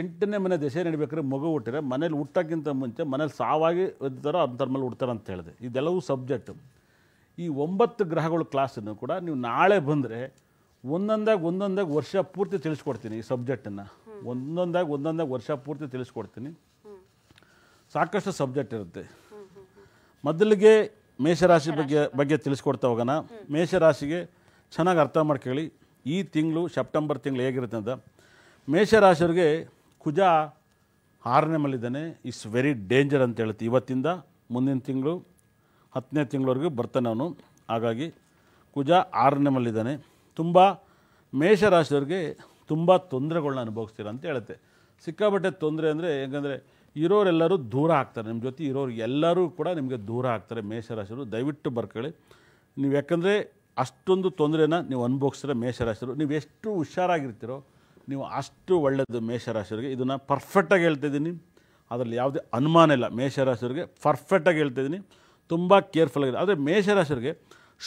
ಎಂಟನೇ ಮನೆ ದೆಸೆ ನಡಿಬೇಕಾದ್ರೆ ಮಗು ಹುಟ್ಟಿದ್ರೆ ಮನೇಲಿ ಹುಟ್ಟಕ್ಕಿಂತ ಮುಂಚೆ ಮನೇಲಿ ಸಾವಾಗಿ ಒದ್ದಾರೋ ಅಂಥರ ಮೇಲೆ ಹುಡ್ತಾರೆ ಅಂತ ಹೇಳಿದೆ ಇದೆಲ್ಲವೂ ಸಬ್ಜೆಕ್ಟು ಈ ಒಂಬತ್ತು ಗ್ರಹಗಳ ಕ್ಲಾಸನ್ನು ಕೂಡ ನೀವು ನಾಳೆ ಬಂದರೆ ಒಂದೊಂದಾಗಿ ಒಂದೊಂದಾಗಿ ವರ್ಷ ಪೂರ್ತಿ ತಿಳಿಸ್ಕೊಡ್ತೀನಿ ಈ ಸಬ್ಜೆಕ್ಟನ್ನು ಒಂದೊಂದಾಗಿ ಒಂದೊಂದಾಗಿ ವರ್ಷ ಪೂರ್ತಿ ತಿಳಿಸ್ಕೊಡ್ತೀನಿ ಸಾಕಷ್ಟು ಸಬ್ಜೆಕ್ಟ್ ಇರುತ್ತೆ ಮೊದಲಿಗೆ ಮೇಷರಾಶಿ ಬಗ್ಗೆ ಬಗ್ಗೆ ತಿಳಿಸ್ಕೊಡ್ತಾ ಹೋಗೋಣ ಮೇಷರಾಶಿಗೆ ಚೆನ್ನಾಗಿ ಅರ್ಥ ಮಾಡ್ಕೊಳ್ಳಿ ಈ ತಿಂಗಳು ಸೆಪ್ಟೆಂಬರ್ ತಿಂಗಳು ಹೇಗಿರುತ್ತೆ ಅಂತ ಮೇಷರಾಶಿಯವ್ರಿಗೆ ಕುಜ ಆರನೇ ಮೇಲಿದ್ದಾನೆ ಇಟ್ಸ್ ವೆರಿ ಡೇಂಜರ್ ಅಂತ ಹೇಳ್ತೀವಿ ಇವತ್ತಿಂದ ಮುಂದಿನ ತಿಂಗಳು ಹತ್ತನೇ ತಿಂಗಳವರೆಗೂ ಬರ್ತಾನೆ ಅವನು ಹಾಗಾಗಿ ಕುಜ ಆರನೇ ಮೇಲಿದ್ದಾನೆ ತುಂಬ ಮೇಷರಾಶಿಯವ್ರಿಗೆ ತುಂಬ ತೊಂದರೆಗಳನ್ನ ಅನುಭವಿಸ್ತೀರ ಅಂತ ಹೇಳುತ್ತೆ ಸಿಕ್ಕಾಪಟ್ಟೆ ತೊಂದರೆ ಅಂದರೆ ಹೆಂಗಂದರೆ ಇರೋರೆಲ್ಲರೂ ದೂರ ಆಗ್ತಾರೆ ನಿಮ್ಮ ಜೊತೆ ಇರೋರು ಎಲ್ಲರೂ ಕೂಡ ನಿಮಗೆ ದೂರ ಆಗ್ತಾರೆ ಮೇಷರಾಶಿರು ದಯವಿಟ್ಟು ಬರ್ಕೊಳ್ಳಿ ನೀವು ಯಾಕಂದರೆ ಅಷ್ಟೊಂದು ತೊಂದರೆನ ನೀವು ಮೇಷ ಮೇಷರಾಶಿರು ನೀವು ಎಷ್ಟು ಹುಷಾರಾಗಿರ್ತೀರೋ ನೀವು ಅಷ್ಟು ಒಳ್ಳೆಯದು ಮೇಷರಾಶಿಯರಿಗೆ ಇದನ್ನು ಪರ್ಫೆಕ್ಟಾಗಿ ಹೇಳ್ತಿದ್ದೀನಿ ಅದರಲ್ಲಿ ಯಾವುದೇ ಅನುಮಾನ ಇಲ್ಲ ಮೇಷರಾಶಿಯರಿಗೆ ಪರ್ಫೆಕ್ಟಾಗಿ ಹೇಳ್ತಿದ್ದೀನಿ ತುಂಬ ಆಗಿದೆ ಆದರೆ ಮೇಷರಾಶಿರಿಗೆ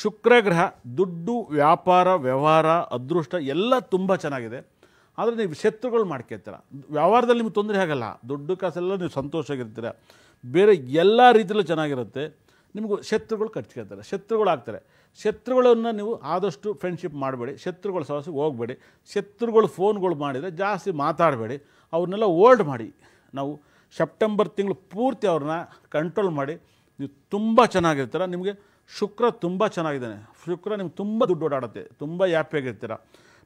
ಶುಕ್ರಗ್ರಹ ದುಡ್ಡು ವ್ಯಾಪಾರ ವ್ಯವಹಾರ ಅದೃಷ್ಟ ಎಲ್ಲ ತುಂಬ ಚೆನ್ನಾಗಿದೆ ಆದರೆ ನೀವು ಶತ್ರುಗಳು ಮಾಡ್ಕೋತೀರ ವ್ಯವಹಾರದಲ್ಲಿ ನಿಮ್ಗೆ ತೊಂದರೆ ಆಗಲ್ಲ ದೊಡ್ಡ ಕಾಸೆಲ್ಲ ನೀವು ಸಂತೋಷವಾಗಿರ್ತೀರ ಬೇರೆ ಎಲ್ಲ ರೀತಿಯಲ್ಲೂ ಚೆನ್ನಾಗಿರುತ್ತೆ ನಿಮಗೂ ಶತ್ರುಗಳು ಕಟ್ಕೊಳ್ತಾರೆ ಆಗ್ತಾರೆ ಶತ್ರುಗಳನ್ನು ನೀವು ಆದಷ್ಟು ಫ್ರೆಂಡ್ಶಿಪ್ ಮಾಡಬೇಡಿ ಶತ್ರುಗಳ ಸಹವಾಸ ಹೋಗಬೇಡಿ ಶತ್ರುಗಳು ಫೋನ್ಗಳು ಮಾಡಿದರೆ ಜಾಸ್ತಿ ಮಾತಾಡಬೇಡಿ ಅವ್ರನ್ನೆಲ್ಲ ಓಲ್ಡ್ ಮಾಡಿ ನಾವು ಸೆಪ್ಟೆಂಬರ್ ತಿಂಗಳು ಪೂರ್ತಿ ಅವ್ರನ್ನ ಕಂಟ್ರೋಲ್ ಮಾಡಿ ನೀವು ತುಂಬ ಚೆನ್ನಾಗಿರ್ತೀರ ನಿಮಗೆ ಶುಕ್ರ ತುಂಬ ಚೆನ್ನಾಗಿದ್ದಾನೆ ಶುಕ್ರ ನಿಮ್ಗೆ ತುಂಬ ದುಡ್ಡು ಓಡಾಡುತ್ತೆ ತುಂಬ ಹ್ಯಾಪಿಯಾಗಿರ್ತೀರ